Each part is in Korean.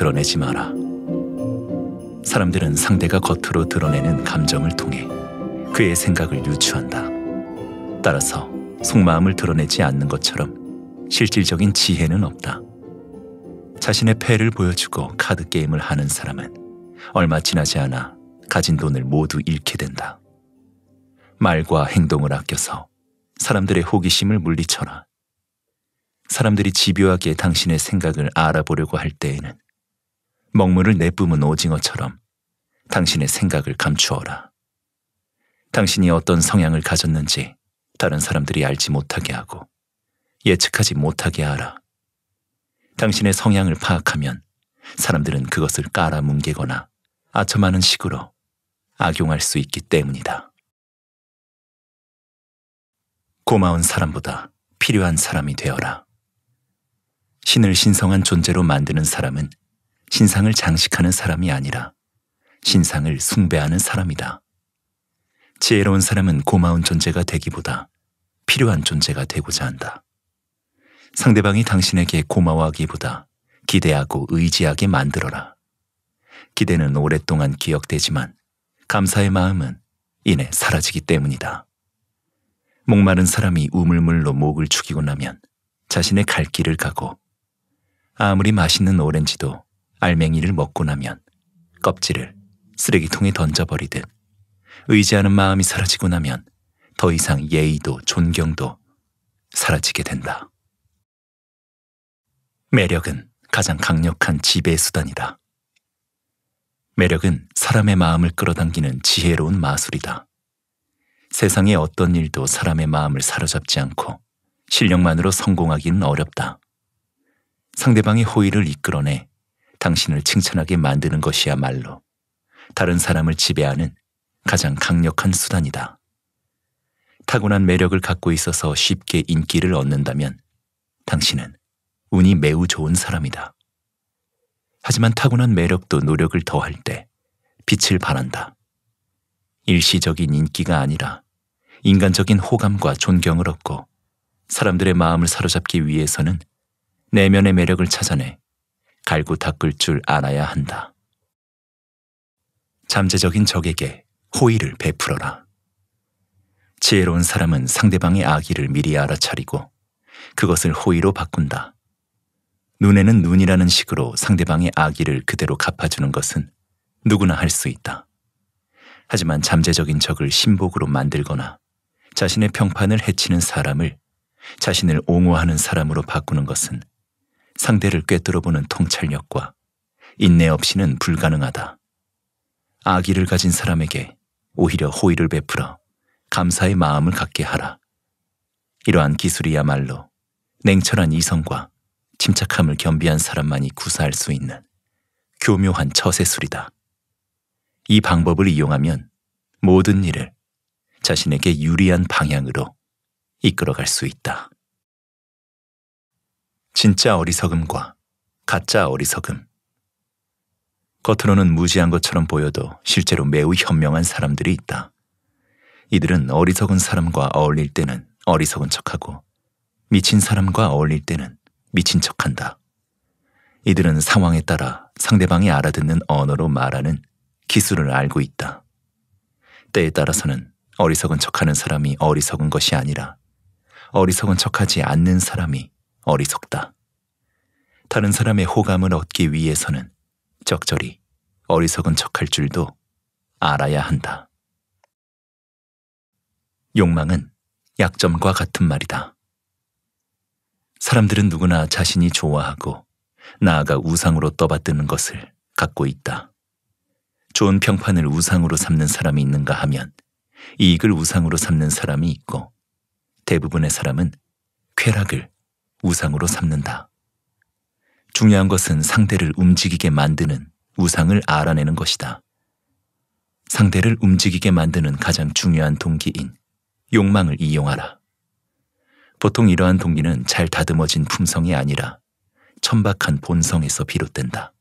드러내지 마라. 사람들은 상대가 겉으로 드러내는 감정을 통해 그의 생각을 유추한다. 따라서 속마음을 드러내지 않는 것처럼 실질적인 지혜는 없다. 자신의 패를 보여주고 카드 게임을 하는 사람은 얼마 지나지 않아 가진 돈을 모두 잃게 된다. 말과 행동을 아껴서 사람들의 호기심을 물리쳐라. 사람들이 집요하게 당신의 생각을 알아보려고 할 때에는 먹물을 내뿜은 오징어처럼 당신의 생각을 감추어라. 당신이 어떤 성향을 가졌는지 다른 사람들이 알지 못하게 하고 예측하지 못하게 하라. 당신의 성향을 파악하면 사람들은 그것을 깔아뭉개거나 아첨하는 식으로 악용할 수 있기 때문이다. 고마운 사람보다 필요한 사람이 되어라. 신을 신성한 존재로 만드는 사람은 신상을 장식하는 사람이 아니라 신상을 숭배하는 사람이다. 지혜로운 사람은 고마운 존재가 되기보다 필요한 존재가 되고자 한다. 상대방이 당신에게 고마워하기보다 기대하고 의지하게 만들어라. 기대는 오랫동안 기억되지만 감사의 마음은 이내 사라지기 때문이다. 목마른 사람이 우물물로 목을 죽이고 나면 자신의 갈 길을 가고 아무리 맛있는 오렌지도 알맹이를 먹고 나면 껍질을 쓰레기통에 던져버리듯 의지하는 마음이 사라지고 나면 더 이상 예의도 존경도 사라지게 된다. 매력은 가장 강력한 지배 수단이다. 매력은 사람의 마음을 끌어당기는 지혜로운 마술이다. 세상의 어떤 일도 사람의 마음을 사로잡지 않고 실력만으로 성공하기는 어렵다. 상대방의 호의를 이끌어내 당신을 칭찬하게 만드는 것이야말로 다른 사람을 지배하는 가장 강력한 수단이다. 타고난 매력을 갖고 있어서 쉽게 인기를 얻는다면 당신은 운이 매우 좋은 사람이다. 하지만 타고난 매력도 노력을 더할 때 빛을 발한다. 일시적인 인기가 아니라 인간적인 호감과 존경을 얻고 사람들의 마음을 사로잡기 위해서는 내면의 매력을 찾아내 갈고 닦을 줄 알아야 한다. 잠재적인 적에게 호의를 베풀어라. 지혜로운 사람은 상대방의 악의를 미리 알아차리고 그것을 호의로 바꾼다. 눈에는 눈이라는 식으로 상대방의 악의를 그대로 갚아주는 것은 누구나 할 수 있다. 하지만 잠재적인 적을 신복으로 만들거나 자신의 평판을 해치는 사람을 자신을 옹호하는 사람으로 바꾸는 것은 상대를 꿰뚫어보는 통찰력과 인내 없이는 불가능하다. 아기를 가진 사람에게 오히려 호의를 베풀어 감사의 마음을 갖게 하라. 이러한 기술이야말로 냉철한 이성과 침착함을 겸비한 사람만이 구사할 수 있는 교묘한 처세술이다. 이 방법을 이용하면 모든 일을 자신에게 유리한 방향으로 이끌어갈 수 있다. 진짜 어리석음과 가짜 어리석음. 겉으로는 무지한 것처럼 보여도 실제로 매우 현명한 사람들이 있다. 이들은 어리석은 사람과 어울릴 때는 어리석은 척하고 미친 사람과 어울릴 때는 미친 척한다. 이들은 상황에 따라 상대방이 알아듣는 언어로 말하는 기술을 알고 있다. 때에 따라서는 어리석은 척하는 사람이 어리석은 것이 아니라 어리석은 척하지 않는 사람이 어리석다. 다른 사람의 호감을 얻기 위해서는 적절히 어리석은 척할 줄도 알아야 한다. 욕망은 약점과 같은 말이다. 사람들은 누구나 자신이 좋아하고 나아가 우상으로 떠받드는 것을 갖고 있다. 좋은 평판을 우상으로 삼는 사람이 있는가 하면 이익을 우상으로 삼는 사람이 있고 대부분의 사람은 쾌락을 우상으로 삼는다. 중요한 것은 상대를 움직이게 만드는 우상을 알아내는 것이다. 상대를 움직이게 만드는 가장 중요한 동기인 욕망을 이용하라. 보통 이러한 동기는 잘 다듬어진 품성이 아니라 천박한 본성에서 비롯된다.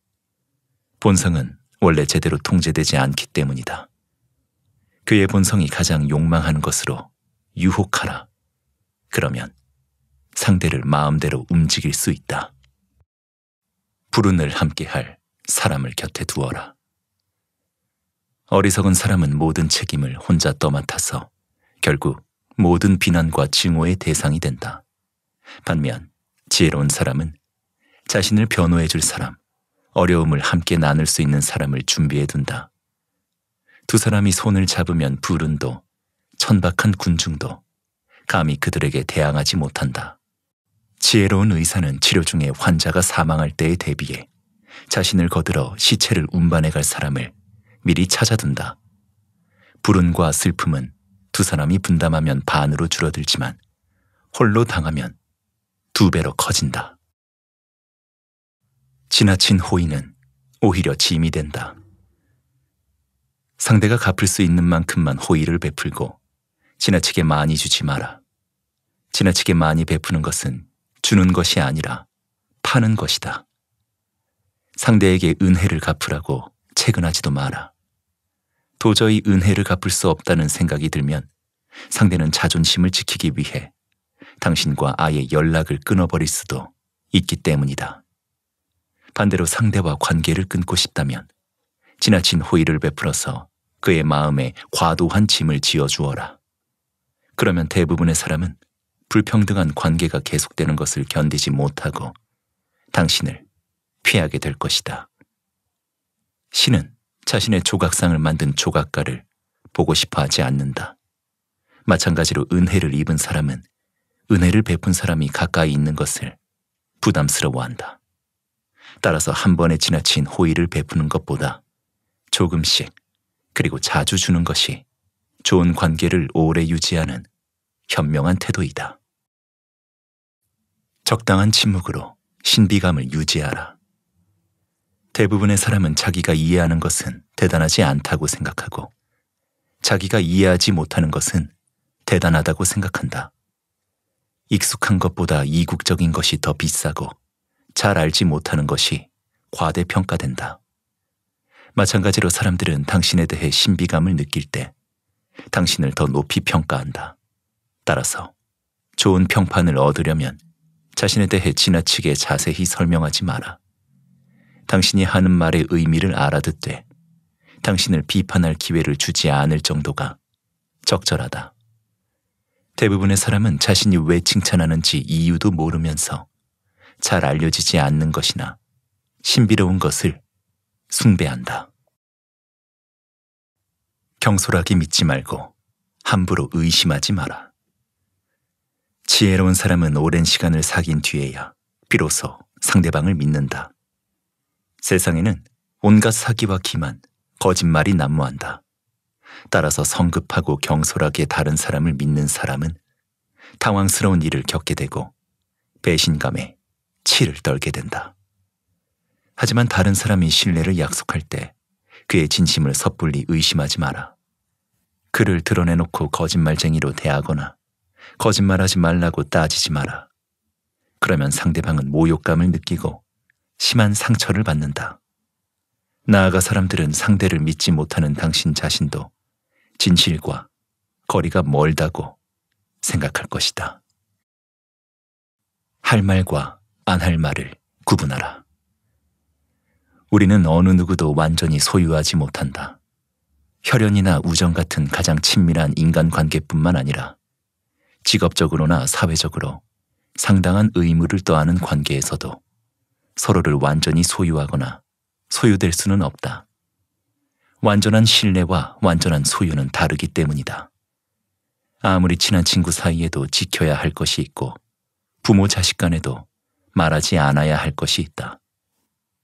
본성은 원래 제대로 통제되지 않기 때문이다. 그의 본성이 가장 욕망하는 것으로 유혹하라. 그러면 상대를 마음대로 움직일 수 있다. 불운을 함께할 사람을 곁에 두어라. 어리석은 사람은 모든 책임을 혼자 떠맡아서 결국 모든 비난과 증오의 대상이 된다. 반면 지혜로운 사람은 자신을 변호해 줄 사람, 어려움을 함께 나눌 수 있는 사람을 준비해 둔다. 두 사람이 손을 잡으면 불운도, 천박한 군중도 감히 그들에게 대항하지 못한다. 지혜로운 의사는 치료 중에 환자가 사망할 때에 대비해 자신을 거들어 시체를 운반해 갈 사람을 미리 찾아둔다. 불운과 슬픔은 두 사람이 분담하면 반으로 줄어들지만 홀로 당하면 두 배로 커진다. 지나친 호의는 오히려 짐이 된다. 상대가 갚을 수 있는 만큼만 호의를 베풀고 지나치게 많이 주지 마라. 지나치게 많이 베푸는 것은 주는 것이 아니라 파는 것이다. 상대에게 은혜를 갚으라고 채근하지도 마라. 도저히 은혜를 갚을 수 없다는 생각이 들면 상대는 자존심을 지키기 위해 당신과 아예 연락을 끊어버릴 수도 있기 때문이다. 반대로 상대와 관계를 끊고 싶다면 지나친 호의를 베풀어서 그의 마음에 과도한 짐을 지어주어라. 그러면 대부분의 사람은 불평등한 관계가 계속되는 것을 견디지 못하고 당신을 피하게 될 것이다. 신은 자신의 조각상을 만든 조각가를 보고 싶어 하지 않는다. 마찬가지로 은혜를 입은 사람은 은혜를 베푼 사람이 가까이 있는 것을 부담스러워한다. 따라서 한 번에 지나친 호의를 베푸는 것보다 조금씩 그리고 자주 주는 것이 좋은 관계를 오래 유지하는 현명한 태도이다. 적당한 침묵으로 신비감을 유지하라. 대부분의 사람은 자기가 이해하는 것은 대단하지 않다고 생각하고 자기가 이해하지 못하는 것은 대단하다고 생각한다. 익숙한 것보다 이국적인 것이 더 비싸고 잘 알지 못하는 것이 과대평가된다. 마찬가지로 사람들은 당신에 대해 신비감을 느낄 때 당신을 더 높이 평가한다. 따라서 좋은 평판을 얻으려면 자신에 대해 지나치게 자세히 설명하지 마라. 당신이 하는 말의 의미를 알아듣되 당신을 비판할 기회를 주지 않을 정도가 적절하다. 대부분의 사람은 자신이 왜 칭찬하는지 이유도 모르면서 잘 알려지지 않는 것이나 신비로운 것을 숭배한다. 경솔하게 믿지 말고 함부로 의심하지 마라. 지혜로운 사람은 오랜 시간을 사귄 뒤에야 비로소 상대방을 믿는다. 세상에는 온갖 사기와 기만, 거짓말이 난무한다. 따라서 성급하고 경솔하게 다른 사람을 믿는 사람은 당황스러운 일을 겪게 되고 배신감에 치를 떨게 된다. 하지만 다른 사람이 신뢰를 약속할 때 그의 진심을 섣불리 의심하지 마라. 그를 드러내놓고 거짓말쟁이로 대하거나 거짓말하지 말라고 따지지 마라. 그러면 상대방은 모욕감을 느끼고 심한 상처를 받는다. 나아가 사람들은 상대를 믿지 못하는 당신 자신도 진실과 거리가 멀다고 생각할 것이다. 할 말과 안 할 말을 구분하라. 우리는 어느 누구도 완전히 소유하지 못한다. 혈연이나 우정 같은 가장 친밀한 인간관계뿐만 아니라 직업적으로나 사회적으로 상당한 의무를 떠하는 관계에서도 서로를 완전히 소유하거나 소유될 수는 없다. 완전한 신뢰와 완전한 소유는 다르기 때문이다. 아무리 친한 친구 사이에도 지켜야 할 것이 있고 부모 자식 간에도 말하지 않아야 할 것이 있다.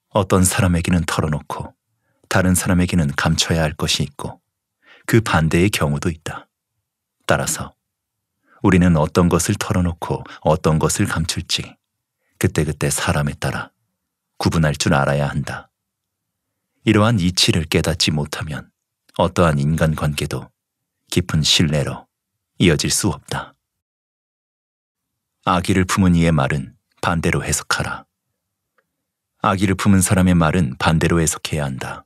어떤 사람에게는 털어놓고 다른 사람에게는 감춰야 할 것이 있고 그 반대의 경우도 있다. 따라서 우리는 어떤 것을 털어놓고 어떤 것을 감출지 그때그때 사람에 따라 구분할 줄 알아야 한다. 이러한 이치를 깨닫지 못하면 어떠한 인간관계도 깊은 신뢰로 이어질 수 없다. 아기를 품은 이의 말은 반대로 해석하라. 아기를 품은 사람의 말은 반대로 해석해야 한다.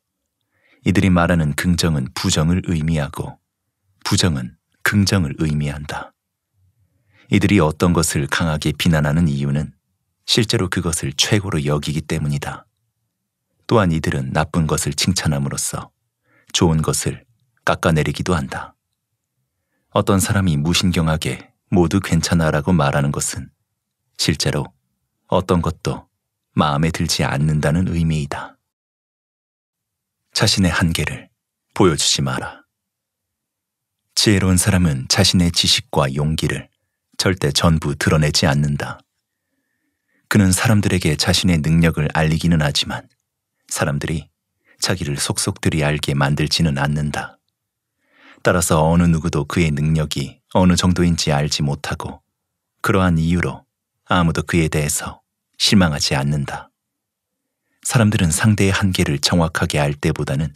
이들이 말하는 긍정은 부정을 의미하고 부정은 긍정을 의미한다. 이들이 어떤 것을 강하게 비난하는 이유는 실제로 그것을 최고로 여기기 때문이다. 또한 이들은 나쁜 것을 칭찬함으로써 좋은 것을 깎아내리기도 한다. 어떤 사람이 무신경하게 모두 괜찮아라고 말하는 것은 실제로 어떤 것도 마음에 들지 않는다는 의미이다. 자신의 한계를 보여주지 마라. 지혜로운 사람은 자신의 지식과 용기를 절대 전부 드러내지 않는다. 그는 사람들에게 자신의 능력을 알리기는 하지만 사람들이 자기를 속속들이 알게 만들지는 않는다. 따라서 어느 누구도 그의 능력이 어느 정도인지 알지 못하고 그러한 이유로 아무도 그에 대해서 실망하지 않는다. 사람들은 상대의 한계를 정확하게 알 때보다는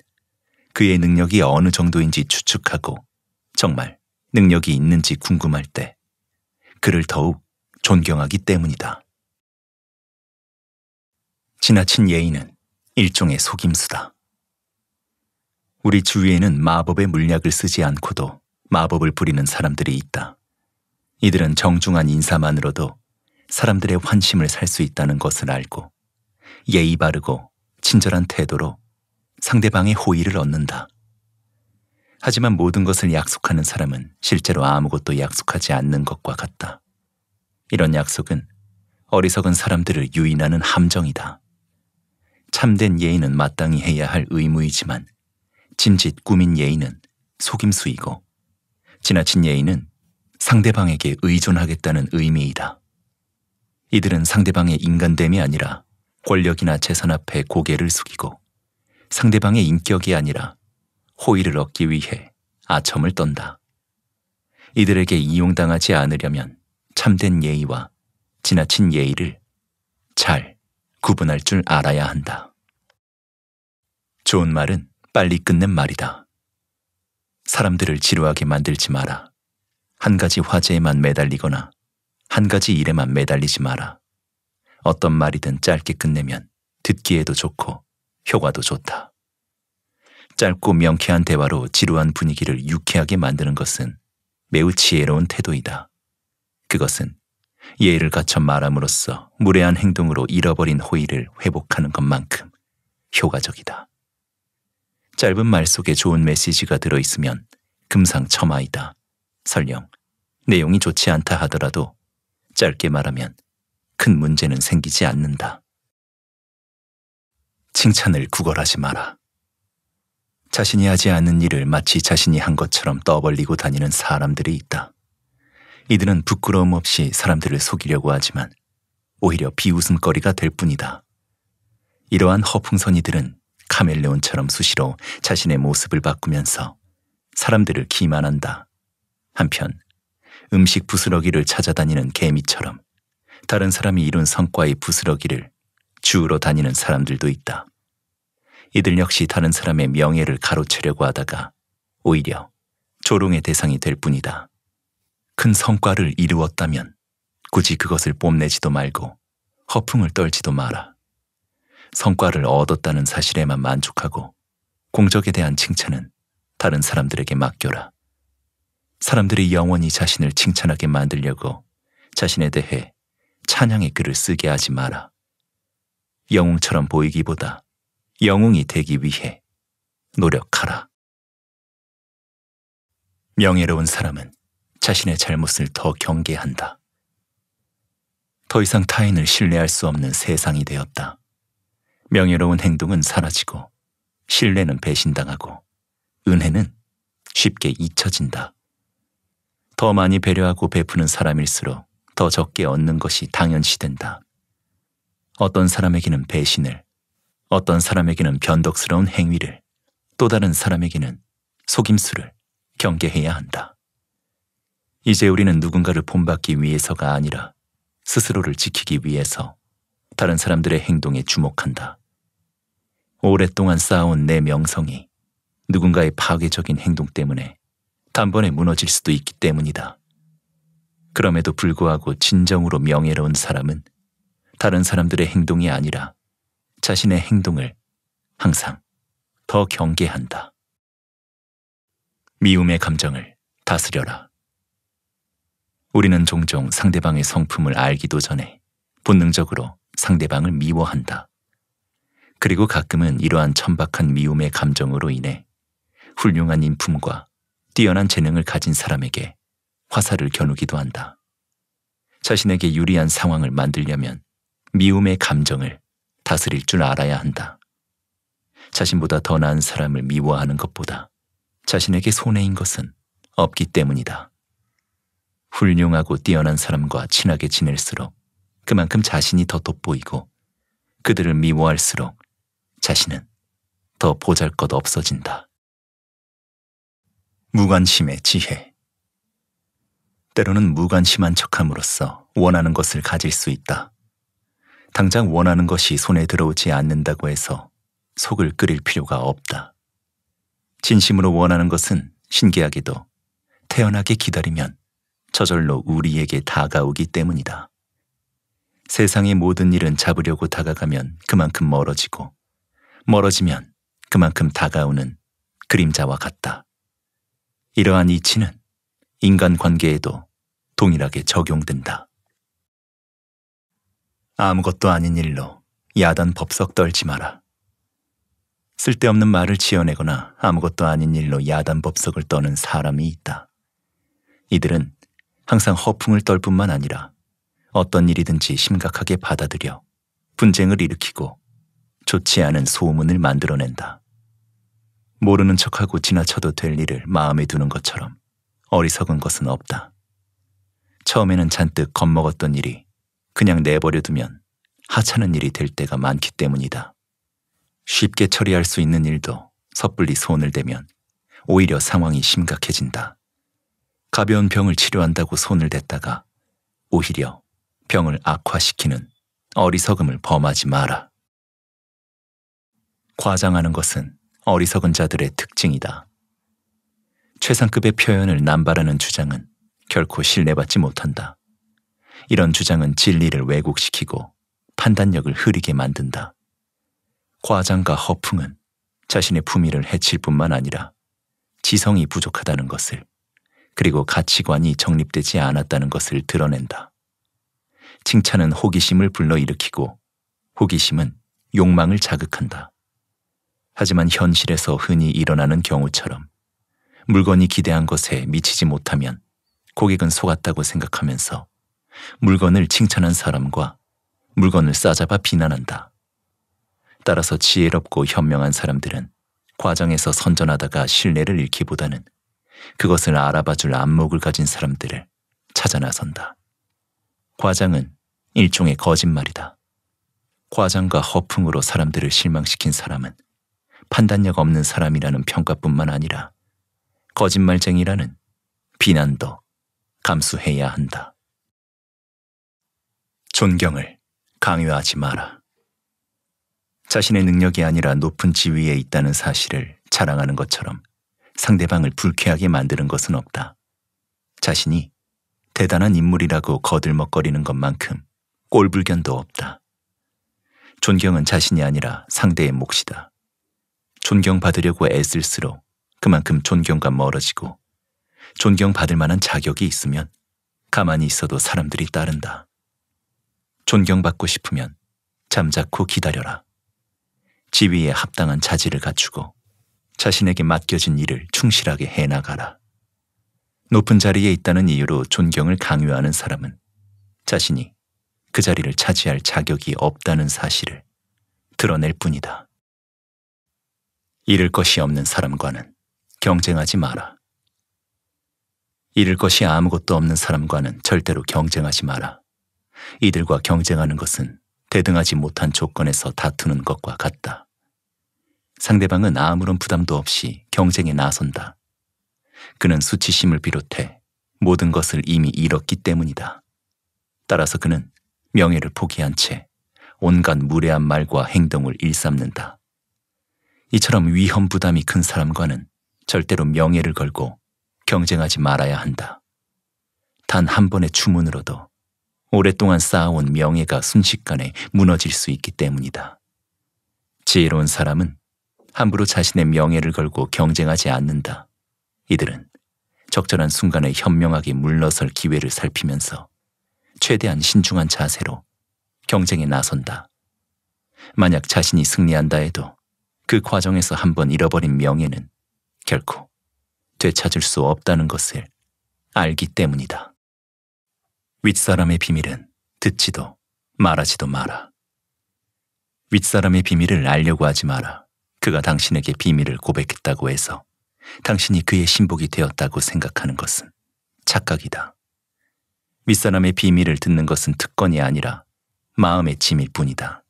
그의 능력이 어느 정도인지 추측하고 정말 능력이 있는지 궁금할 때 그를 더욱 존경하기 때문이다. 지나친 예의는 일종의 속임수다. 우리 주위에는 마법의 물약을 쓰지 않고도 마법을 부리는 사람들이 있다. 이들은 정중한 인사만으로도 사람들의 환심을 살 수 있다는 것을 알고 예의 바르고 친절한 태도로 상대방의 호의를 얻는다. 하지만 모든 것을 약속하는 사람은 실제로 아무것도 약속하지 않는 것과 같다. 이런 약속은 어리석은 사람들을 유인하는 함정이다. 참된 예의는 마땅히 해야 할 의무이지만 진짓 꾸민 예의는 속임수이고 지나친 예의는 상대방에게 의존하겠다는 의미이다. 이들은 상대방의 인간됨이 아니라 권력이나 재산 앞에 고개를 숙이고 상대방의 인격이 아니라 호의를 얻기 위해 아첨을 떤다. 이들에게 이용당하지 않으려면 참된 예의와 지나친 예의를 잘 구분할 줄 알아야 한다. 좋은 말은 빨리 끝낸 말이다. 사람들을 지루하게 만들지 마라. 한 가지 화제에만 매달리거나 한 가지 일에만 매달리지 마라. 어떤 말이든 짧게 끝내면 듣기에도 좋고 효과도 좋다. 짧고 명쾌한 대화로 지루한 분위기를 유쾌하게 만드는 것은 매우 지혜로운 태도이다. 그것은 예의를 갖춰 말함으로써 무례한 행동으로 잃어버린 호의를 회복하는 것만큼 효과적이다. 짧은 말 속에 좋은 메시지가 들어있으면 금상첨화이다. 설령 내용이 좋지 않다 하더라도 짧게 말하면 큰 문제는 생기지 않는다. 칭찬을 구걸하지 마라. 자신이 하지 않는 일을 마치 자신이 한 것처럼 떠벌리고 다니는 사람들이 있다. 이들은 부끄러움 없이 사람들을 속이려고 하지만 오히려 비웃음거리가 될 뿐이다. 이러한 허풍선이들은 카멜레온처럼 수시로 자신의 모습을 바꾸면서 사람들을 기만한다. 한편 음식 부스러기를 찾아다니는 개미처럼 다른 사람이 이룬 성과의 부스러기를 주우러 다니는 사람들도 있다. 이들 역시 다른 사람의 명예를 가로채려고 하다가 오히려 조롱의 대상이 될 뿐이다. 큰 성과를 이루었다면 굳이 그것을 뽐내지도 말고 허풍을 떨지도 마라. 성과를 얻었다는 사실에만 만족하고 공적에 대한 칭찬은 다른 사람들에게 맡겨라. 사람들이 영원히 자신을 칭찬하게 만들려고 자신에 대해 찬양의 글을 쓰게 하지 마라. 영웅처럼 보이기보다 영웅이 되기 위해 노력하라. 명예로운 사람은 자신의 잘못을 더 경계한다. 더 이상 타인을 신뢰할 수 없는 세상이 되었다. 명예로운 행동은 사라지고 신뢰는 배신당하고 은혜는 쉽게 잊혀진다. 더 많이 배려하고 베푸는 사람일수록 더 적게 얻는 것이 당연시된다. 어떤 사람에게는 배신을, 어떤 사람에게는 변덕스러운 행위를, 또 다른 사람에게는 속임수를 경계해야 한다. 이제 우리는 누군가를 본받기 위해서가 아니라 스스로를 지키기 위해서 다른 사람들의 행동에 주목한다. 오랫동안 쌓아온 내 명성이 누군가의 파괴적인 행동 때문에 단번에 무너질 수도 있기 때문이다. 그럼에도 불구하고 진정으로 명예로운 사람은 다른 사람들의 행동이 아니라 자신의 행동을 항상 더 경계한다. 미움의 감정을 다스려라. 우리는 종종 상대방의 성품을 알기도 전에 본능적으로 상대방을 미워한다. 그리고 가끔은 이러한 천박한 미움의 감정으로 인해 훌륭한 인품과 뛰어난 재능을 가진 사람에게 화살을 겨누기도 한다. 자신에게 유리한 상황을 만들려면 미움의 감정을 다스릴 줄 알아야 한다. 자신보다 더 나은 사람을 미워하는 것보다 자신에게 손해인 것은 없기 때문이다. 훌륭하고 뛰어난 사람과 친하게 지낼수록 그만큼 자신이 더 돋보이고 그들을 미워할수록 자신은 더 보잘 것 없어진다. 무관심의 지혜. 때로는 무관심한 척함으로써 원하는 것을 가질 수 있다. 당장 원하는 것이 손에 들어오지 않는다고 해서 속을 끓일 필요가 없다. 진심으로 원하는 것은 신기하게도 태연하게 기다리면 저절로 우리에게 다가오기 때문이다. 세상의 모든 일은 잡으려고 다가가면 그만큼 멀어지고 멀어지면 그만큼 다가오는 그림자와 같다. 이러한 이치는 인간 관계에도 동일하게 적용된다. 아무것도 아닌 일로 야단 법석 떨지 마라. 쓸데없는 말을 지어내거나 아무것도 아닌 일로 야단 법석을 떠는 사람이 있다. 이들은 항상 허풍을 떨 뿐만 아니라 어떤 일이든지 심각하게 받아들여 분쟁을 일으키고 좋지 않은 소문을 만들어낸다. 모르는 척하고 지나쳐도 될 일을 마음에 두는 것처럼 어리석은 것은 없다. 처음에는 잔뜩 겁먹었던 일이 그냥 내버려두면 하찮은 일이 될 때가 많기 때문이다. 쉽게 처리할 수 있는 일도 섣불리 손을 대면 오히려 상황이 심각해진다. 가벼운 병을 치료한다고 손을 댔다가 오히려 병을 악화시키는 어리석음을 범하지 마라. 과장하는 것은 어리석은 자들의 특징이다. 최상급의 표현을 남발하는 주장은 결코 신뢰받지 못한다. 이런 주장은 진리를 왜곡시키고 판단력을 흐리게 만든다. 과장과 허풍은 자신의 품위를 해칠 뿐만 아니라 지성이 부족하다는 것을 그리고 가치관이 정립되지 않았다는 것을 드러낸다. 칭찬은 호기심을 불러일으키고 호기심은 욕망을 자극한다. 하지만 현실에서 흔히 일어나는 경우처럼 물건이 기대한 것에 미치지 못하면 고객은 속았다고 생각하면서 물건을 칭찬한 사람과 물건을 싸잡아 비난한다. 따라서 지혜롭고 현명한 사람들은 과정에서 선전하다가 신뢰를 잃기보다는 그것을 알아봐줄 안목을 가진 사람들을 찾아 나선다. 과장은 일종의 거짓말이다. 과장과 허풍으로 사람들을 실망시킨 사람은 판단력 없는 사람이라는 평가뿐만 아니라 거짓말쟁이라는 비난도 감수해야 한다. 존경을 강요하지 마라. 자신의 능력이 아니라 높은 지위에 있다는 사실을 자랑하는 것처럼 상대방을 불쾌하게 만드는 것은 없다. 자신이 대단한 인물이라고 거들먹거리는 것만큼 꼴불견도 없다. 존경은 자신이 아니라 상대의 몫이다. 존경받으려고 애쓸수록 그만큼 존경과 멀어지고 존경받을 만한 자격이 있으면 가만히 있어도 사람들이 따른다. 존경받고 싶으면 잠자코 기다려라. 지위에 합당한 자질을 갖추고 자신에게 맡겨진 일을 충실하게 해나가라. 높은 자리에 있다는 이유로 존경을 강요하는 사람은 자신이 그 자리를 차지할 자격이 없다는 사실을 드러낼 뿐이다. 잃을 것이 없는 사람과는 경쟁하지 마라. 잃을 것이 아무것도 없는 사람과는 절대로 경쟁하지 마라. 이들과 경쟁하는 것은 대등하지 못한 조건에서 다투는 것과 같다. 상대방은 아무런 부담도 없이 경쟁에 나선다. 그는 수치심을 비롯해 모든 것을 이미 잃었기 때문이다. 따라서 그는 명예를 포기한 채 온갖 무례한 말과 행동을 일삼는다. 이처럼 위험 부담이 큰 사람과는 절대로 명예를 걸고 경쟁하지 말아야 한다. 단 한 번의 주문으로도 오랫동안 쌓아온 명예가 순식간에 무너질 수 있기 때문이다. 지혜로운 사람은 함부로 자신의 명예를 걸고 경쟁하지 않는다. 이들은 적절한 순간에 현명하게 물러설 기회를 살피면서 최대한 신중한 자세로 경쟁에 나선다. 만약 자신이 승리한다 해도 그 과정에서 한번 잃어버린 명예는 결코 되찾을 수 없다는 것을 알기 때문이다. 윗사람의 비밀은 듣지도 말하지도 마라. 윗사람의 비밀을 알려고 하지 마라. 그가 당신에게 비밀을 고백했다고 해서 당신이 그의 신복이 되었다고 생각하는 것은 착각이다. 윗사람의 비밀을 듣는 것은 특권이 아니라 마음의 짐일 뿐이다.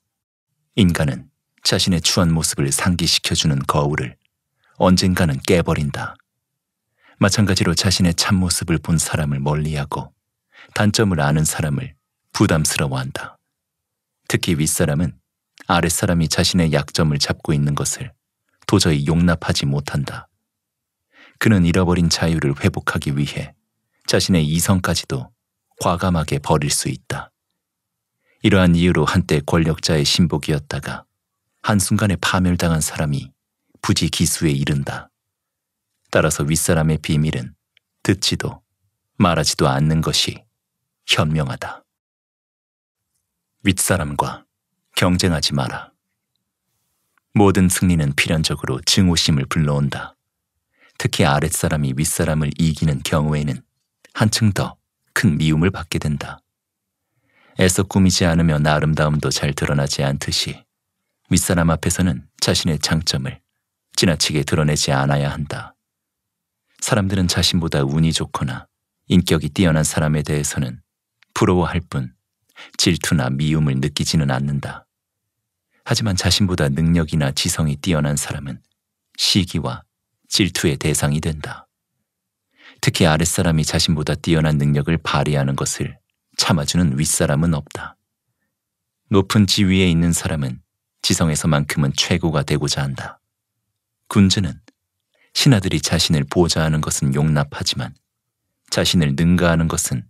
인간은 자신의 추한 모습을 상기시켜주는 거울을 언젠가는 깨버린다. 마찬가지로 자신의 참모습을 본 사람을 멀리하고 단점을 아는 사람을 부담스러워한다. 특히 윗사람은 아랫사람이 자신의 약점을 잡고 있는 것을 도저히 용납하지 못한다. 그는 잃어버린 자유를 회복하기 위해 자신의 이성까지도 과감하게 버릴 수 있다. 이러한 이유로 한때 권력자의 신복이었다가 한순간에 파멸당한 사람이 부지 기수에 이른다. 따라서 윗사람의 비밀은 듣지도 말하지도 않는 것이 현명하다. 윗사람과 경쟁하지 마라. 모든 승리는 필연적으로 증오심을 불러온다. 특히 아랫사람이 윗사람을 이기는 경우에는 한층 더 큰 미움을 받게 된다. 애써 꾸미지 않으면 아름다움도 잘 드러나지 않듯이 윗사람 앞에서는 자신의 장점을 지나치게 드러내지 않아야 한다. 사람들은 자신보다 운이 좋거나 인격이 뛰어난 사람에 대해서는 부러워할 뿐 질투나 미움을 느끼지는 않는다. 하지만 자신보다 능력이나 지성이 뛰어난 사람은 시기와 질투의 대상이 된다. 특히 아랫사람이 자신보다 뛰어난 능력을 발휘하는 것을 참아주는 윗사람은 없다. 높은 지위에 있는 사람은 지성에서만큼은 최고가 되고자 한다. 군주는 신하들이 자신을 보좌하는 것은 용납하지만 자신을 능가하는 것은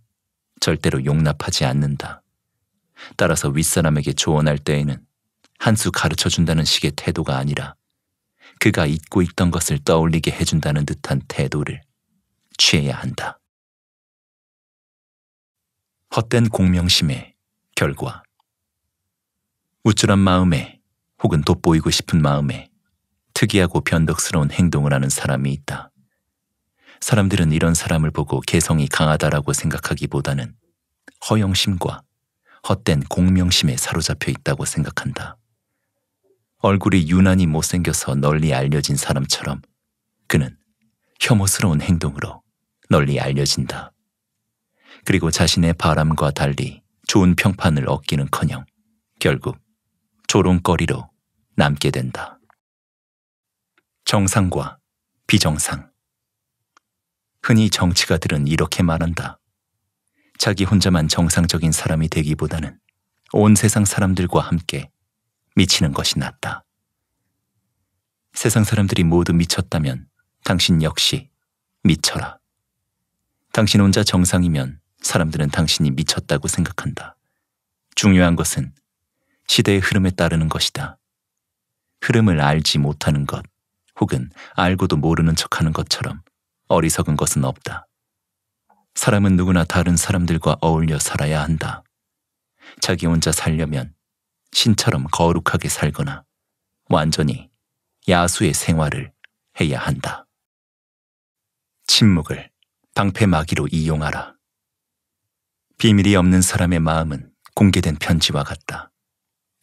절대로 용납하지 않는다. 따라서 윗사람에게 조언할 때에는 한수 가르쳐 준다는 식의 태도가 아니라 그가 잊고 있던 것을 떠올리게 해준다는 듯한 태도를 취해야 한다. 헛된 공명심의 결과 우쭐한 마음에 혹은 돋보이고 싶은 마음에 특이하고 변덕스러운 행동을 하는 사람이 있다. 사람들은 이런 사람을 보고 개성이 강하다라고 생각하기보다는 허영심과 헛된 공명심에 사로잡혀 있다고 생각한다. 얼굴이 유난히 못생겨서 널리 알려진 사람처럼 그는 혐오스러운 행동으로 널리 알려진다. 그리고 자신의 바람과 달리 좋은 평판을 얻기는 커녕 결국 조롱거리로 남게 된다. 정상과 비정상. 흔히 정치가들은 이렇게 말한다. 자기 혼자만 정상적인 사람이 되기보다는 온 세상 사람들과 함께 미치는 것이 낫다. 세상 사람들이 모두 미쳤다면 당신 역시 미쳐라. 당신 혼자 정상이면 사람들은 당신이 미쳤다고 생각한다. 중요한 것은 시대의 흐름에 따르는 것이다. 흐름을 알지 못하는 것 혹은 알고도 모르는 척하는 것처럼 어리석은 것은 없다. 사람은 누구나 다른 사람들과 어울려 살아야 한다. 자기 혼자 살려면 신처럼 거룩하게 살거나 완전히 야수의 생활을 해야 한다. 침묵을 방패막이로 이용하라. 비밀이 없는 사람의 마음은 공개된 편지와 같다.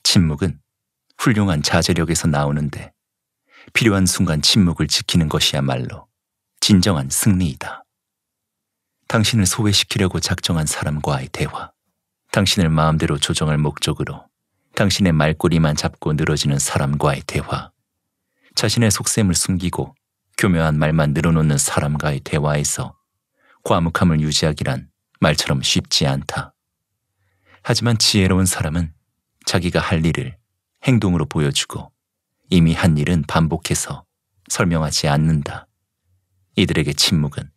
침묵은 훌륭한 자제력에서 나오는데 필요한 순간 침묵을 지키는 것이야말로 진정한 승리이다. 당신을 소외시키려고 작정한 사람과의 대화, 당신을 마음대로 조정할 목적으로 당신의 말꼬리만 잡고 늘어지는 사람과의 대화, 자신의 속셈을 숨기고 교묘한 말만 늘어놓는 사람과의 대화에서 과묵함을 유지하기란 말처럼 쉽지 않다. 하지만 지혜로운 사람은 자기가 할 일을 행동으로 보여주고 이미 한 일은 반복해서 설명하지 않는다. 이들에게 침묵은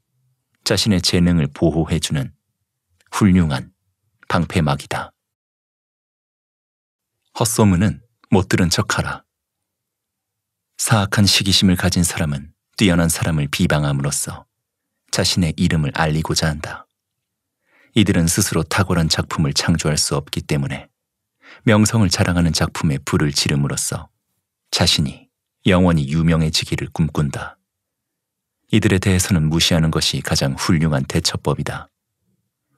자신의 재능을 보호해주는 훌륭한 방패막이다. 헛소문은 못 들은 척하라. 사악한 시기심을 가진 사람은 뛰어난 사람을 비방함으로써 자신의 이름을 알리고자 한다. 이들은 스스로 탁월한 작품을 창조할 수 없기 때문에 명성을 자랑하는 작품에 불을 지름으로써 자신이 영원히 유명해지기를 꿈꾼다. 이들에 대해서는 무시하는 것이 가장 훌륭한 대처법이다.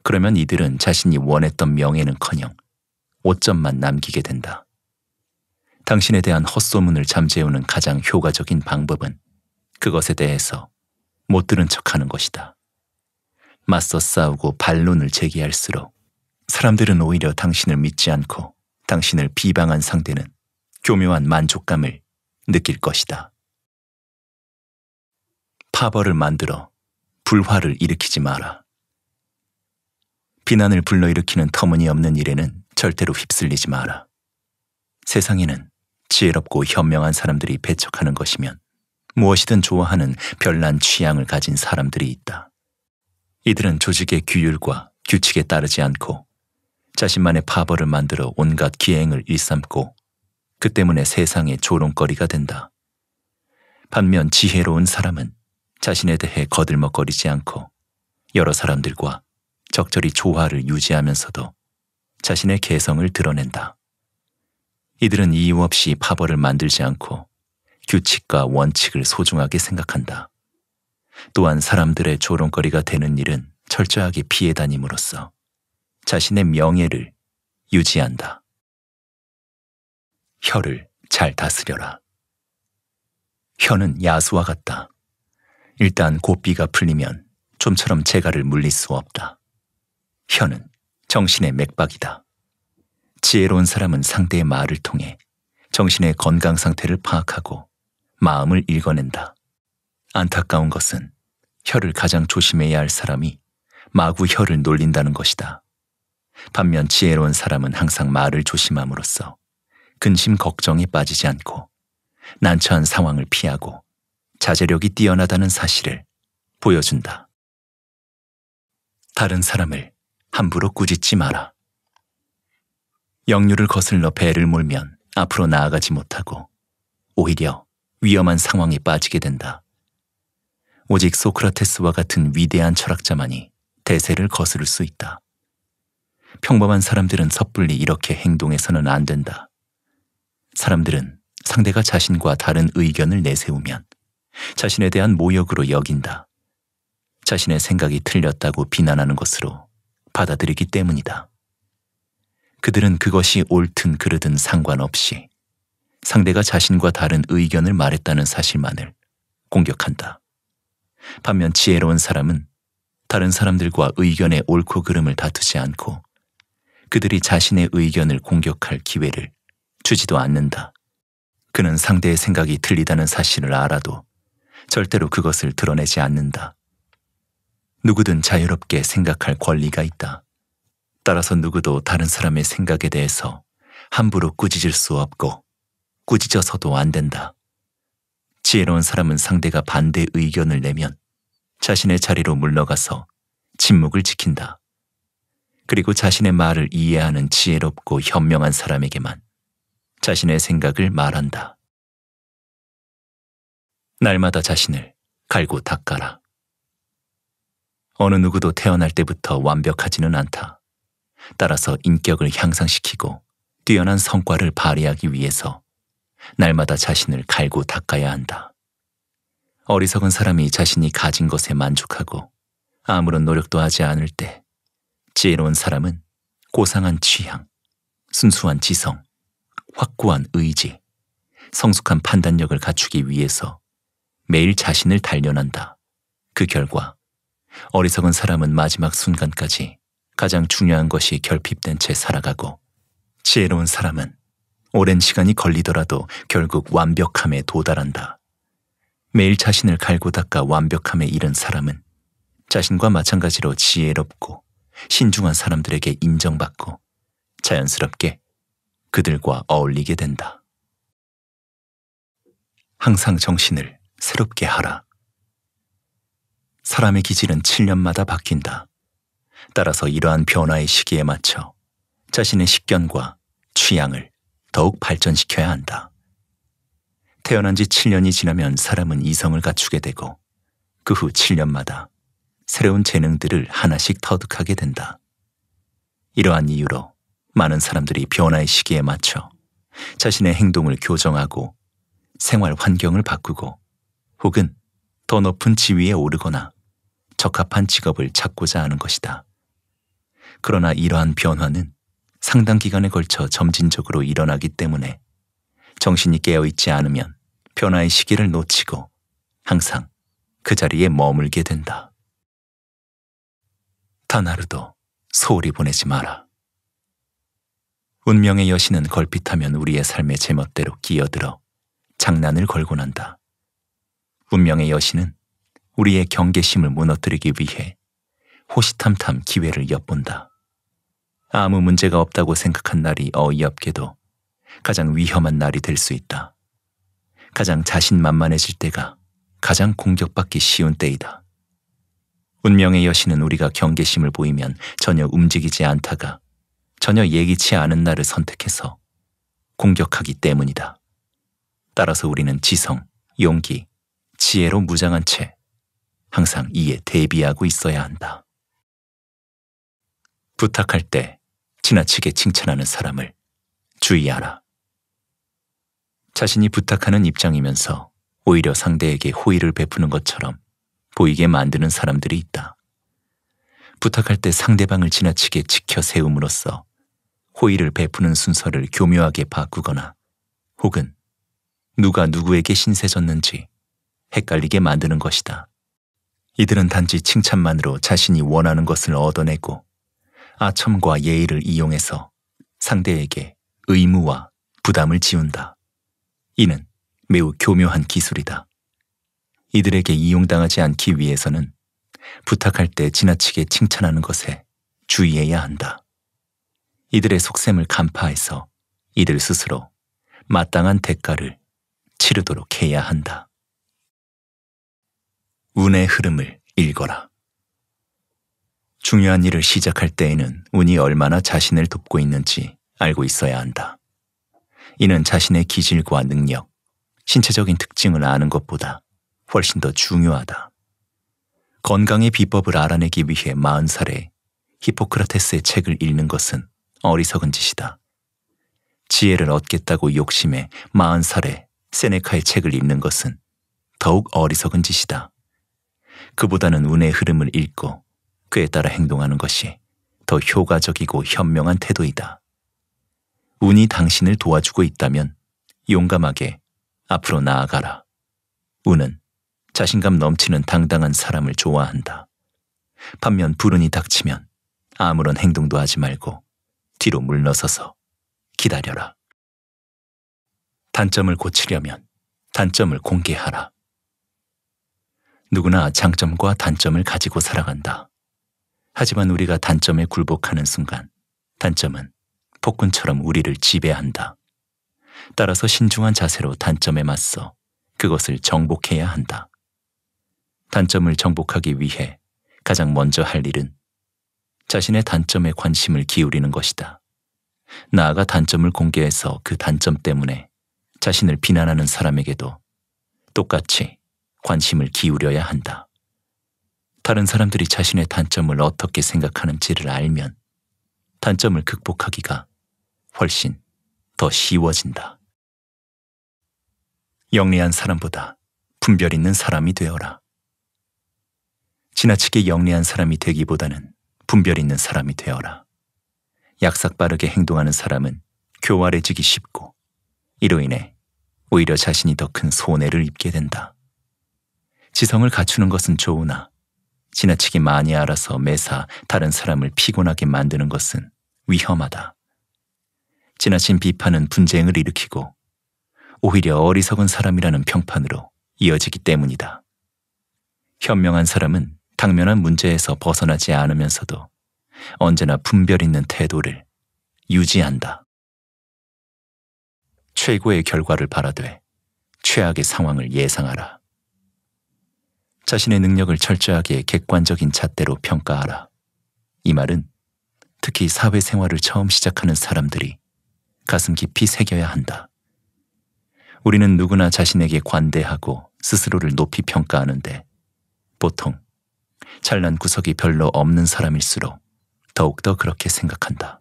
그러면 이들은 자신이 원했던 명예는커녕 오점만 남기게 된다. 당신에 대한 헛소문을 잠재우는 가장 효과적인 방법은 그것에 대해서 못 들은 척하는 것이다. 맞서 싸우고 반론을 제기할수록 사람들은 오히려 당신을 믿지 않고 당신을 비방한 상대는 교묘한 만족감을 느낄 것이다. 파벌을 만들어 불화를 일으키지 마라. 비난을 불러일으키는 터무니없는 일에는 절대로 휩쓸리지 마라. 세상에는 지혜롭고 현명한 사람들이 배척하는 것이면 무엇이든 좋아하는 별난 취향을 가진 사람들이 있다. 이들은 조직의 규율과 규칙에 따르지 않고 자신만의 파벌을 만들어 온갖 기행을 일삼고 그 때문에 세상의 조롱거리가 된다. 반면 지혜로운 사람은 자신에 대해 거들먹거리지 않고 여러 사람들과 적절히 조화를 유지하면서도 자신의 개성을 드러낸다. 이들은 이유 없이 파벌을 만들지 않고 규칙과 원칙을 소중하게 생각한다. 또한 사람들의 조롱거리가 되는 일은 철저하게 피해 다님으로써 자신의 명예를 유지한다. 혀를 잘 다스려라. 혀는 야수와 같다. 일단 고삐가 풀리면 좀처럼 재갈을 물릴 수 없다. 혀는 정신의 맥박이다. 지혜로운 사람은 상대의 말을 통해 정신의 건강 상태를 파악하고 마음을 읽어낸다. 안타까운 것은 혀를 가장 조심해야 할 사람이 마구 혀를 놀린다는 것이다. 반면 지혜로운 사람은 항상 말을 조심함으로써 근심 걱정에 빠지지 않고 난처한 상황을 피하고 자제력이 뛰어나다는 사실을 보여준다. 다른 사람을 함부로 꾸짖지 마라. 역류를 거슬러 배를 몰면 앞으로 나아가지 못하고 오히려 위험한 상황에 빠지게 된다. 오직 소크라테스와 같은 위대한 철학자만이 대세를 거스를 수 있다. 평범한 사람들은 섣불리 이렇게 행동해서는 안 된다. 사람들은 상대가 자신과 다른 의견을 내세우면 자신에 대한 모욕으로 여긴다. 자신의 생각이 틀렸다고 비난하는 것으로 받아들이기 때문이다. 그들은 그것이 옳든 그르든 상관없이 상대가 자신과 다른 의견을 말했다는 사실만을 공격한다. 반면 지혜로운 사람은 다른 사람들과 의견의 옳고 그름을 다투지 않고 그들이 자신의 의견을 공격할 기회를 주지도 않는다. 그는 상대의 생각이 틀리다는 사실을 알아도 절대로 그것을 드러내지 않는다. 누구든 자유롭게 생각할 권리가 있다. 따라서 누구도 다른 사람의 생각에 대해서 함부로 꾸짖을 수 없고 꾸짖어서도 안 된다. 지혜로운 사람은 상대가 반대 의견을 내면 자신의 자리로 물러가서 침묵을 지킨다. 그리고 자신의 말을 이해하는 지혜롭고 현명한 사람에게만 자신의 생각을 말한다. 날마다 자신을 갈고 닦아라. 어느 누구도 태어날 때부터 완벽하지는 않다. 따라서 인격을 향상시키고 뛰어난 성과를 발휘하기 위해서 날마다 자신을 갈고 닦아야 한다. 어리석은 사람이 자신이 가진 것에 만족하고 아무런 노력도 하지 않을 때 지혜로운 사람은 고상한 취향, 순수한 지성, 확고한 의지, 성숙한 판단력을 갖추기 위해서 매일 자신을 단련한다. 그 결과 어리석은 사람은 마지막 순간까지 가장 중요한 것이 결핍된 채 살아가고 지혜로운 사람은 오랜 시간이 걸리더라도 결국 완벽함에 도달한다. 매일 자신을 갈고 닦아 완벽함에 이른 사람은 자신과 마찬가지로 지혜롭고 신중한 사람들에게 인정받고 자연스럽게 그들과 어울리게 된다. 항상 정신을 새롭게 하라. 사람의 기질은 7년마다 바뀐다. 따라서 이러한 변화의 시기에 맞춰 자신의 식견과 취향을 더욱 발전시켜야 한다. 태어난 지 7년이 지나면 사람은 이성을 갖추게 되고 그 후 7년마다 새로운 재능들을 하나씩 터득하게 된다. 이러한 이유로 많은 사람들이 변화의 시기에 맞춰 자신의 행동을 교정하고 생활 환경을 바꾸고 혹은 더 높은 지위에 오르거나 적합한 직업을 찾고자 하는 것이다. 그러나 이러한 변화는 상당 기간에 걸쳐 점진적으로 일어나기 때문에 정신이 깨어있지 않으면 변화의 시기를 놓치고 항상 그 자리에 머물게 된다. 다나르도 소홀히 보내지 마라. 운명의 여신은 걸핏하면 우리의 삶의 제멋대로 끼어들어 장난을 걸곤 한다. 운명의 여신은 우리의 경계심을 무너뜨리기 위해 호시탐탐 기회를 엿본다. 아무 문제가 없다고 생각한 날이 어이없게도 가장 위험한 날이 될 수 있다. 가장 자신만만해질 때가 가장 공격받기 쉬운 때이다. 운명의 여신은 우리가 경계심을 보이면 전혀 움직이지 않다가 전혀 예기치 않은 날을 선택해서 공격하기 때문이다. 따라서 우리는 지성, 용기, 지혜로 무장한 채 항상 이에 대비하고 있어야 한다. 부탁할 때 지나치게 칭찬하는 사람을 주의하라. 자신이 부탁하는 입장이면서 오히려 상대에게 호의를 베푸는 것처럼 보이게 만드는 사람들이 있다. 부탁할 때 상대방을 지나치게 지켜 세움으로써 호의를 베푸는 순서를 교묘하게 바꾸거나 혹은 누가 누구에게 신세졌는지 헷갈리게 만드는 것이다. 이들은 단지 칭찬만으로 자신이 원하는 것을 얻어내고 아첨과 예의를 이용해서 상대에게 의무와 부담을 지운다. 이는 매우 교묘한 기술이다. 이들에게 이용당하지 않기 위해서는 부탁할 때 지나치게 칭찬하는 것에 주의해야 한다. 이들의 속셈을 간파해서 이들 스스로 마땅한 대가를 치르도록 해야 한다. 운의 흐름을 읽어라. 중요한 일을 시작할 때에는 운이 얼마나 자신을 돕고 있는지 알고 있어야 한다. 이는 자신의 기질과 능력, 신체적인 특징을 아는 것보다 훨씬 더 중요하다. 건강의 비법을 알아내기 위해 40살에 히포크라테스의 책을 읽는 것은 어리석은 짓이다. 지혜를 얻겠다고 욕심에 40살에 세네카의 책을 읽는 것은 더욱 어리석은 짓이다. 그보다는 운의 흐름을 읽고 그에 따라 행동하는 것이 더 효과적이고 현명한 태도이다. 운이 당신을 도와주고 있다면 용감하게 앞으로 나아가라. 운은 자신감 넘치는 당당한 사람을 좋아한다. 반면 불운이 닥치면 아무런 행동도 하지 말고 뒤로 물러서서 기다려라. 단점을 고치려면 단점을 공개하라. 누구나 장점과 단점을 가지고 살아간다. 하지만 우리가 단점에 굴복하는 순간 단점은 폭군처럼 우리를 지배한다. 따라서 신중한 자세로 단점에 맞서 그것을 정복해야 한다. 단점을 정복하기 위해 가장 먼저 할 일은 자신의 단점에 관심을 기울이는 것이다. 나아가 단점을 공개해서 그 단점 때문에 자신을 비난하는 사람에게도 똑같이 관심을 기울여야 한다. 다른 사람들이 자신의 단점을 어떻게 생각하는지를 알면 단점을 극복하기가 훨씬 더 쉬워진다. 영리한 사람보다 분별 있는 사람이 되어라. 지나치게 영리한 사람이 되기보다는 분별 있는 사람이 되어라. 약삭 빠르게 행동하는 사람은 교활해지기 쉽고 이로 인해 오히려 자신이 더 큰 손해를 입게 된다. 지성을 갖추는 것은 좋으나 지나치게 많이 알아서 매사 다른 사람을 피곤하게 만드는 것은 위험하다. 지나친 비판은 분쟁을 일으키고 오히려 어리석은 사람이라는 평판으로 이어지기 때문이다. 현명한 사람은 당면한 문제에서 벗어나지 않으면서도 언제나 분별 있는 태도를 유지한다. 최고의 결과를 바라되 최악의 상황을 예상하라. 자신의 능력을 철저하게 객관적인 잣대로 평가하라. 이 말은 특히 사회생활을 처음 시작하는 사람들이 가슴 깊이 새겨야 한다. 우리는 누구나 자신에게 관대하고 스스로를 높이 평가하는데 보통 찬란 구석이 별로 없는 사람일수록 더욱더 그렇게 생각한다.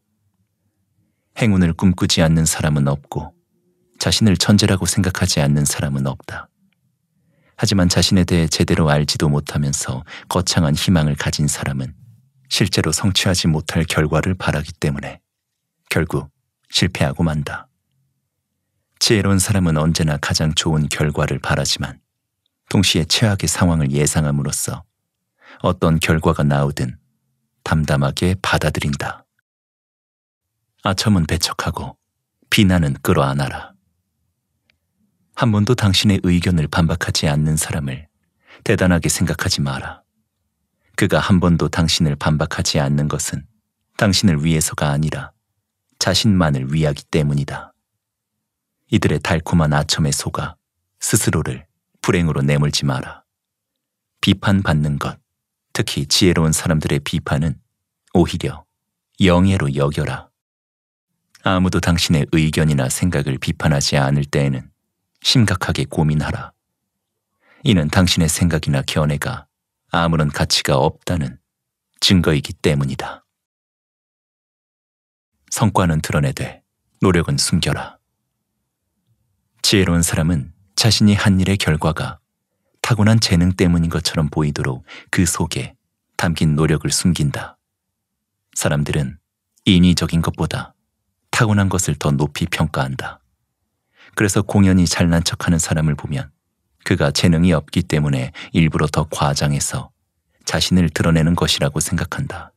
행운을 꿈꾸지 않는 사람은 없고 자신을 천재라고 생각하지 않는 사람은 없다. 하지만 자신에 대해 제대로 알지도 못하면서 거창한 희망을 가진 사람은 실제로 성취하지 못할 결과를 바라기 때문에 결국 실패하고 만다. 지혜로운 사람은 언제나 가장 좋은 결과를 바라지만 동시에 최악의 상황을 예상함으로써 어떤 결과가 나오든 담담하게 받아들인다. 아첨은 배척하고 비난은 끌어안아라. 한 번도 당신의 의견을 반박하지 않는 사람을 대단하게 생각하지 마라. 그가 한 번도 당신을 반박하지 않는 것은 당신을 위해서가 아니라 자신만을 위하기 때문이다. 이들의 달콤한 아첨에 속아 스스로를 불행으로 내몰지 마라. 비판받는 것, 특히 지혜로운 사람들의 비판은 오히려 영예로 여겨라. 아무도 당신의 의견이나 생각을 비판하지 않을 때에는 심각하게 고민하라. 이는 당신의 생각이나 견해가 아무런 가치가 없다는 증거이기 때문이다. 성과는 드러내되 노력은 숨겨라. 지혜로운 사람은 자신이 한 일의 결과가 타고난 재능 때문인 것처럼 보이도록 그 속에 담긴 노력을 숨긴다. 사람들은 인위적인 것보다 타고난 것을 더 높이 평가한다. 그래서 공연이 잘난 척하는 사람을 보면 그가 재능이 없기 때문에 일부러 더 과장해서 자신을 드러내는 것이라고 생각한다.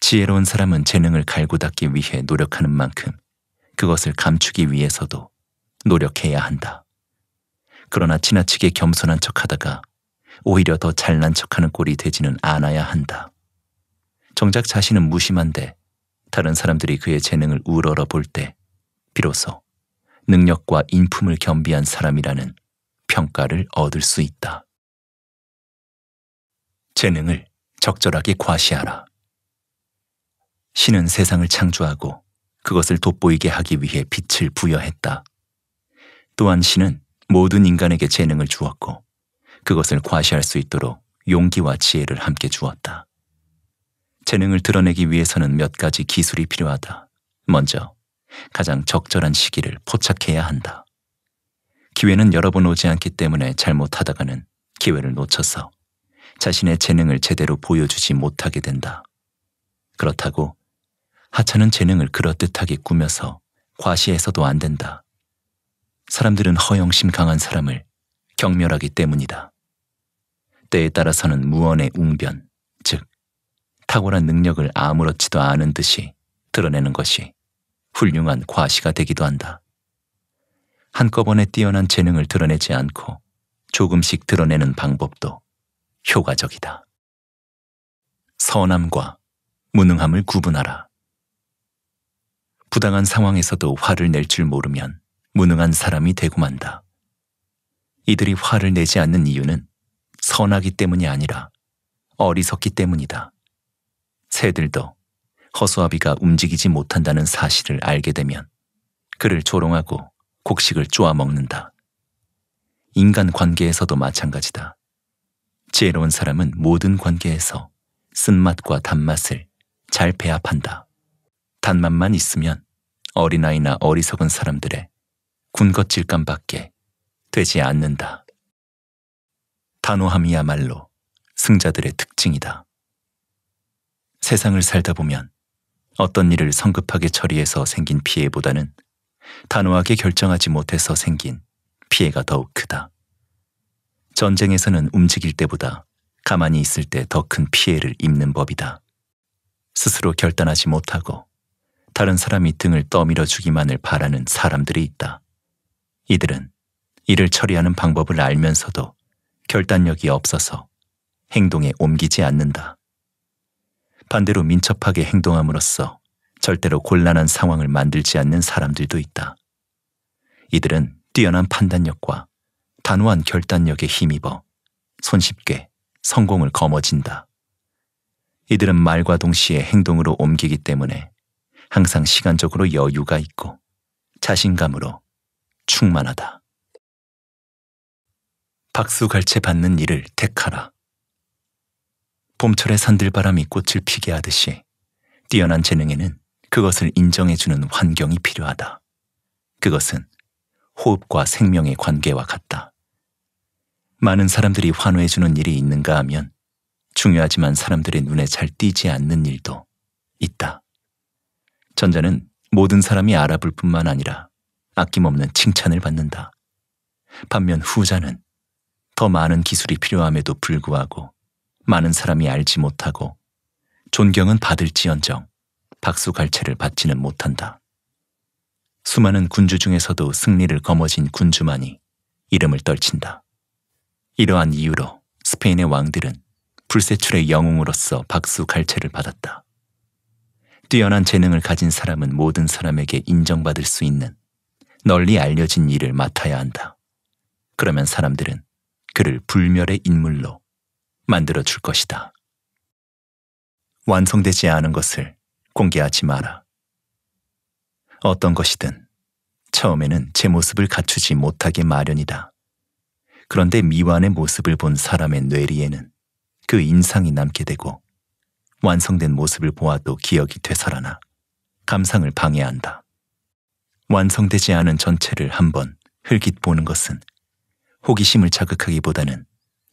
지혜로운 사람은 재능을 갈고 닦기 위해 노력하는 만큼 그것을 감추기 위해서도 노력해야 한다. 그러나 지나치게 겸손한 척 하다가 오히려 더 잘난 척하는 꼴이 되지는 않아야 한다. 정작 자신은 무심한데 다른 사람들이 그의 재능을 우러러 볼 때 비로소 능력과 인품을 겸비한 사람이라는 평가를 얻을 수 있다. 재능을 적절하게 과시하라. 신은 세상을 창조하고 그것을 돋보이게 하기 위해 빛을 부여했다. 또한 신은 모든 인간에게 재능을 주었고 그것을 과시할 수 있도록 용기와 지혜를 함께 주었다. 재능을 드러내기 위해서는 몇 가지 기술이 필요하다. 먼저 가장 적절한 시기를 포착해야 한다. 기회는 여러 번 오지 않기 때문에 잘못하다가는 기회를 놓쳐서 자신의 재능을 제대로 보여주지 못하게 된다. 그렇다고 하찮은 재능을 그럴듯하게 꾸며서 과시해서도 안 된다. 사람들은 허영심 강한 사람을 경멸하기 때문이다. 때에 따라서는 무언의 웅변, 즉 탁월한 능력을 아무렇지도 않은 듯이 드러내는 것이 훌륭한 과시가 되기도 한다. 한꺼번에 뛰어난 재능을 드러내지 않고 조금씩 드러내는 방법도 효과적이다. 선함과 무능함을 구분하라. 부당한 상황에서도 화를 낼 줄 모르면 무능한 사람이 되고 만다. 이들이 화를 내지 않는 이유는 선하기 때문이 아니라 어리석기 때문이다. 새들도 허수아비가 움직이지 못한다는 사실을 알게 되면 그를 조롱하고 곡식을 쪼아먹는다. 인간 관계에서도 마찬가지다. 지혜로운 사람은 모든 관계에서 쓴맛과 단맛을 잘 배합한다. 단맛만 있으면 어린아이나 어리석은 사람들의 군것질감밖에 되지 않는다. 단호함이야말로 승자들의 특징이다. 세상을 살다 보면 어떤 일을 성급하게 처리해서 생긴 피해보다는 단호하게 결정하지 못해서 생긴 피해가 더욱 크다. 전쟁에서는 움직일 때보다 가만히 있을 때 더 큰 피해를 입는 법이다. 스스로 결단하지 못하고 다른 사람이 등을 떠밀어 주기만을 바라는 사람들이 있다. 이들은 이를 처리하는 방법을 알면서도 결단력이 없어서 행동에 옮기지 않는다. 반대로 민첩하게 행동함으로써 절대로 곤란한 상황을 만들지 않는 사람들도 있다. 이들은 뛰어난 판단력과 단호한 결단력에 힘입어 손쉽게 성공을 거머쥔다. 이들은 말과 동시에 행동으로 옮기기 때문에 항상 시간적으로 여유가 있고 자신감으로 충만하다. 박수갈채 받는 일을 택하라. 봄철의 산들바람이 꽃을 피게 하듯이 뛰어난 재능에는 그것을 인정해주는 환경이 필요하다. 그것은 호흡과 생명의 관계와 같다. 많은 사람들이 환호해주는 일이 있는가 하면 중요하지만 사람들의 눈에 잘 띄지 않는 일도 있다. 전자는 모든 사람이 알아볼 뿐만 아니라 아낌없는 칭찬을 받는다. 반면 후자는 더 많은 기술이 필요함에도 불구하고 많은 사람이 알지 못하고 존경은 받을지언정 박수갈채를 받지는 못한다. 수많은 군주 중에서도 승리를 거머쥔 군주만이 이름을 떨친다. 이러한 이유로 스페인의 왕들은 불세출의 영웅으로서 박수갈채를 받았다. 뛰어난 재능을 가진 사람은 모든 사람에게 인정받을 수 있는 널리 알려진 일을 맡아야 한다. 그러면 사람들은 그를 불멸의 인물로 만들어 줄 것이다. 완성되지 않은 것을 공개하지 마라. 어떤 것이든 처음에는 제 모습을 갖추지 못하게 마련이다. 그런데 미완의 모습을 본 사람의 뇌리에는 그 인상이 남게 되고 완성된 모습을 보아도 기억이 되살아나 감상을 방해한다. 완성되지 않은 전체를 한번 흘깃 보는 것은 호기심을 자극하기보다는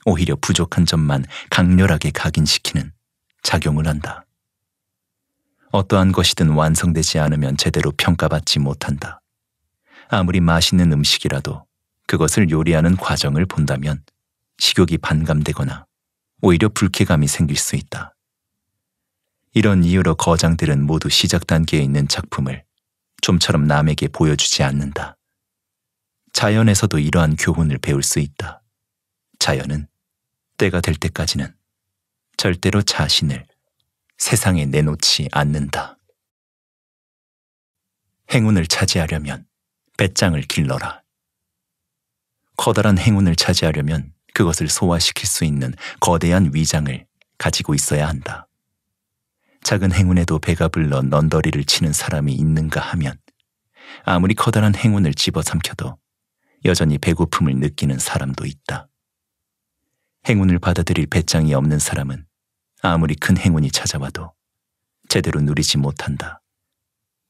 오히려 부족한 점만 강렬하게 각인시키는 작용을 한다. 어떠한 것이든 완성되지 않으면 제대로 평가받지 못한다. 아무리 맛있는 음식이라도 그것을 요리하는 과정을 본다면 식욕이 반감되거나 오히려 불쾌감이 생길 수 있다. 이런 이유로 거장들은 모두 시작 단계에 있는 작품을 좀처럼 남에게 보여주지 않는다. 자연에서도 이러한 교훈을 배울 수 있다. 자연은 때가 될 때까지는 절대로 자신을 세상에 내놓지 않는다. 행운을 차지하려면 배짱을 길러라. 커다란 행운을 차지하려면 그것을 소화시킬 수 있는 거대한 위장을 가지고 있어야 한다. 작은 행운에도 배가 불러 넌더리를 치는 사람이 있는가 하면 아무리 커다란 행운을 집어삼켜도 여전히 배고픔을 느끼는 사람도 있다. 행운을 받아들일 배짱이 없는 사람은 아무리 큰 행운이 찾아와도 제대로 누리지 못한다.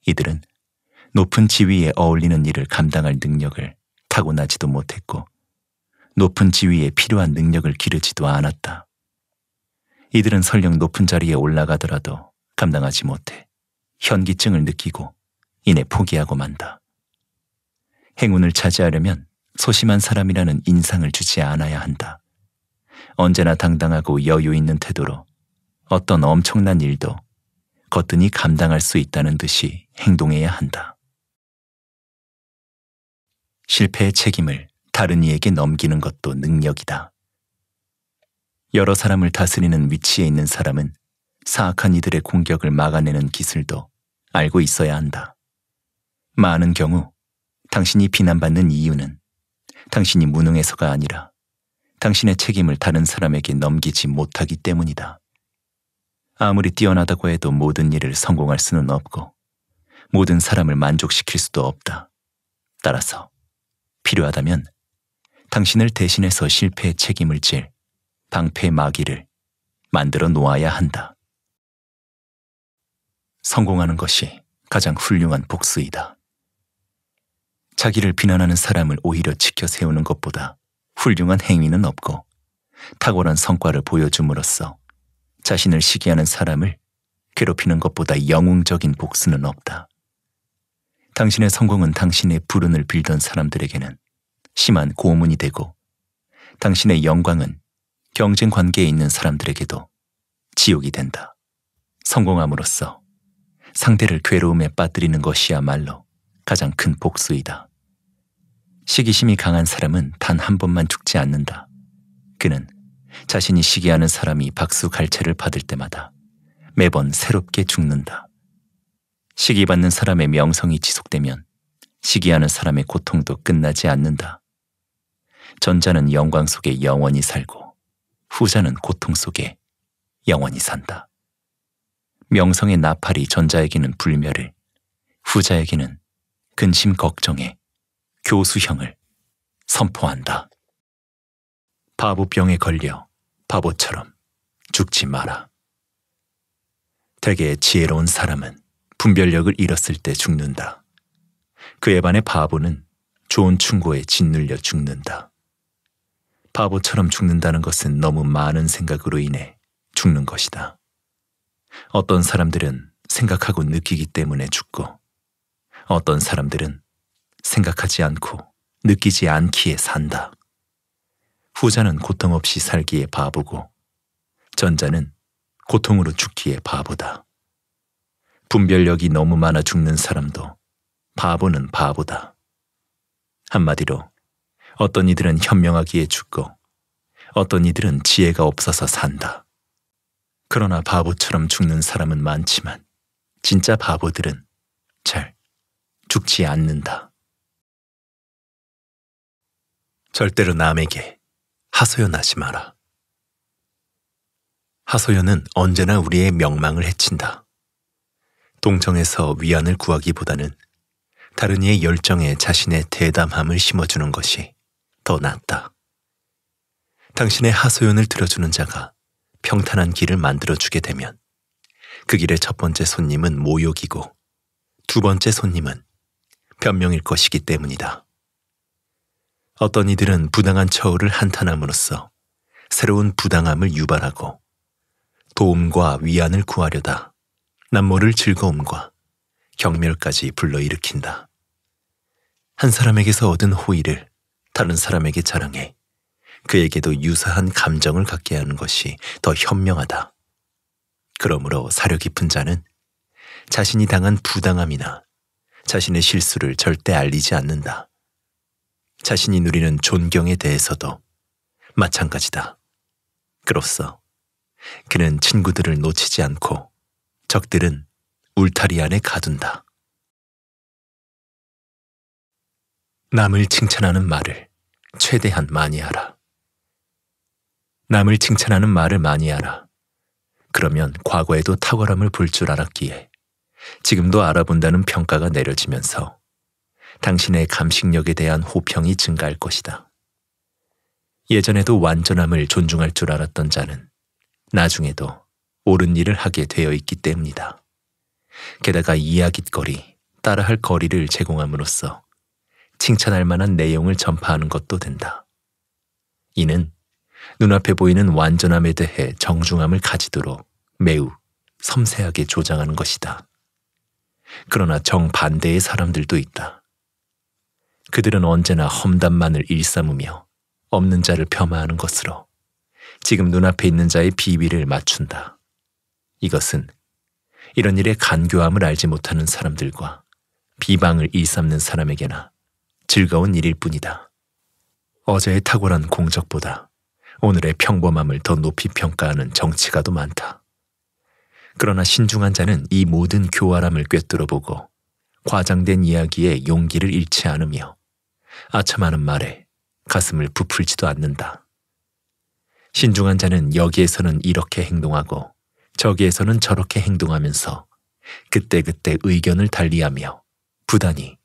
이들은 높은 지위에 어울리는 일을 감당할 능력을 타고나지도 못했고 높은 지위에 필요한 능력을 기르지도 않았다. 이들은 설령 높은 자리에 올라가더라도 감당하지 못해 현기증을 느끼고 이내 포기하고 만다. 행운을 차지하려면 소심한 사람이라는 인상을 주지 않아야 한다. 언제나 당당하고 여유 있는 태도로 어떤 엄청난 일도 거뜬히 감당할 수 있다는 듯이 행동해야 한다. 실패의 책임을 다른 이에게 넘기는 것도 능력이다. 여러 사람을 다스리는 위치에 있는 사람은 사악한 이들의 공격을 막아내는 기술도 알고 있어야 한다. 많은 경우 당신이 비난받는 이유는 당신이 무능해서가 아니라 당신의 책임을 다른 사람에게 넘기지 못하기 때문이다. 아무리 뛰어나다고 해도 모든 일을 성공할 수는 없고 모든 사람을 만족시킬 수도 없다. 따라서 필요하다면 당신을 대신해서 실패의 책임을 질 방패 마귀를 만들어 놓아야 한다. 성공하는 것이 가장 훌륭한 복수이다. 자기를 비난하는 사람을 오히려 지켜 세우는 것보다 훌륭한 행위는 없고 탁월한 성과를 보여줌으로써 자신을 시기하는 사람을 괴롭히는 것보다 영웅적인 복수는 없다. 당신의 성공은 당신의 불운을 빌던 사람들에게는 심한 고문이 되고 당신의 영광은 경쟁 관계에 있는 사람들에게도 지옥이 된다. 성공함으로써 상대를 괴로움에 빠뜨리는 것이야말로 가장 큰 복수이다. 시기심이 강한 사람은 단 한 번만 죽지 않는다. 그는 자신이 시기하는 사람이 박수 갈채를 받을 때마다 매번 새롭게 죽는다. 시기받는 사람의 명성이 지속되면 시기하는 사람의 고통도 끝나지 않는다. 전자는 영광 속에 영원히 살고 후자는 고통 속에 영원히 산다. 명성의 나팔이 전자에게는 불멸을, 후자에게는 근심 걱정에 교수형을 선포한다. 바보병에 걸려 바보처럼 죽지 마라. 되게 지혜로운 사람은 분별력을 잃었을 때 죽는다. 그에 반해 바보는 좋은 충고에 짓눌려 죽는다. 바보처럼 죽는다는 것은 너무 많은 생각으로 인해 죽는 것이다. 어떤 사람들은 생각하고 느끼기 때문에 죽고, 어떤 사람들은 생각하지 않고 느끼지 않기에 산다. 후자는 고통 없이 살기에 바보고 전자는 고통으로 죽기에 바보다. 분별력이 너무 많아 죽는 사람도 바보는 바보다. 한마디로 어떤 이들은 현명하기에 죽고 어떤 이들은 지혜가 없어서 산다. 그러나 바보처럼 죽는 사람은 많지만 진짜 바보들은 잘 죽지 않는다. 절대로 남에게 하소연하지 마라. 하소연은 언제나 우리의 명망을 해친다. 동정에서 위안을 구하기보다는 다른 이의 열정에 자신의 대담함을 심어주는 것이 더 낫다. 당신의 하소연을 들어주는 자가 평탄한 길을 만들어주게 되면 그 길의 첫 번째 손님은 모욕이고 두 번째 손님은 변명일 것이기 때문이다. 어떤 이들은 부당한 처우를 한탄함으로써 새로운 부당함을 유발하고 도움과 위안을 구하려다 남모를 즐거움과 경멸까지 불러일으킨다. 한 사람에게서 얻은 호의를 다른 사람에게 자랑해 그에게도 유사한 감정을 갖게 하는 것이 더 현명하다. 그러므로 사려 깊은 자는 자신이 당한 부당함이나 자신의 실수를 절대 알리지 않는다. 자신이 누리는 존경에 대해서도 마찬가지다. 그로써 그는 친구들을 놓치지 않고 적들은 울타리 안에 가둔다. 남을 칭찬하는 말을 최대한 많이 하라. 남을 칭찬하는 말을 많이 하라. 그러면 과거에도 탁월함을 볼 줄 알았기에 지금도 알아본다는 평가가 내려지면서 당신의 감식력에 대한 호평이 증가할 것이다. 예전에도 완전함을 존중할 줄 알았던 자는 나중에도 옳은 일을 하게 되어 있기 때문이다. 게다가 이야깃거리, 따라할 거리를 제공함으로써 칭찬할 만한 내용을 전파하는 것도 된다. 이는 눈앞에 보이는 완전함에 대해 정중함을 가지도록 매우 섬세하게 조장하는 것이다. 그러나 정반대의 사람들도 있다. 그들은 언제나 험담만을 일삼으며 없는 자를 폄하하는 것으로 지금 눈앞에 있는 자의 비위를 맞춘다. 이것은 이런 일의 간교함을 알지 못하는 사람들과 비방을 일삼는 사람에게나 즐거운 일일 뿐이다. 어제의 탁월한 공적보다 오늘의 평범함을 더 높이 평가하는 정치가도 많다. 그러나 신중한 자는 이 모든 교활함을 꿰뚫어보고 과장된 이야기에 용기를 잃지 않으며 아첨하는 말에 가슴을 부풀지도 않는다. 신중한 자는 여기에서는 이렇게 행동하고 저기에서는 저렇게 행동하면서 그때그때 의견을 달리하며 부단히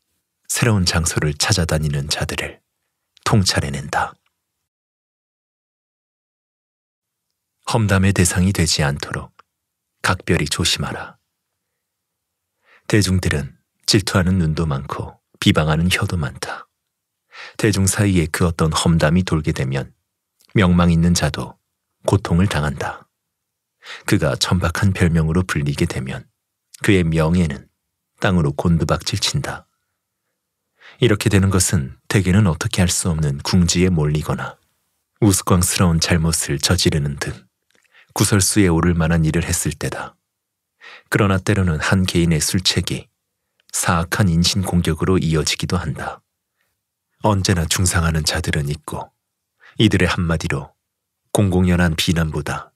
새로운 장소를 찾아다니는 자들을 통찰해낸다. 험담의 대상이 되지 않도록 각별히 조심하라. 대중들은 질투하는 눈도 많고 비방하는 혀도 많다. 대중 사이에 그 어떤 험담이 돌게 되면 명망 있는 자도 고통을 당한다. 그가 천박한 별명으로 불리게 되면 그의 명예는 땅으로 곤두박질 친다. 이렇게 되는 것은 대개는 어떻게 할 수 없는 궁지에 몰리거나 우스꽝스러운 잘못을 저지르는 등 구설수에 오를 만한 일을 했을 때다. 그러나 때로는 한 개인의 술책이 사악한 인신공격으로 이어지기도 한다. 언제나 중상하는 자들은 있고 이들의 한마디로 공공연한 비난보다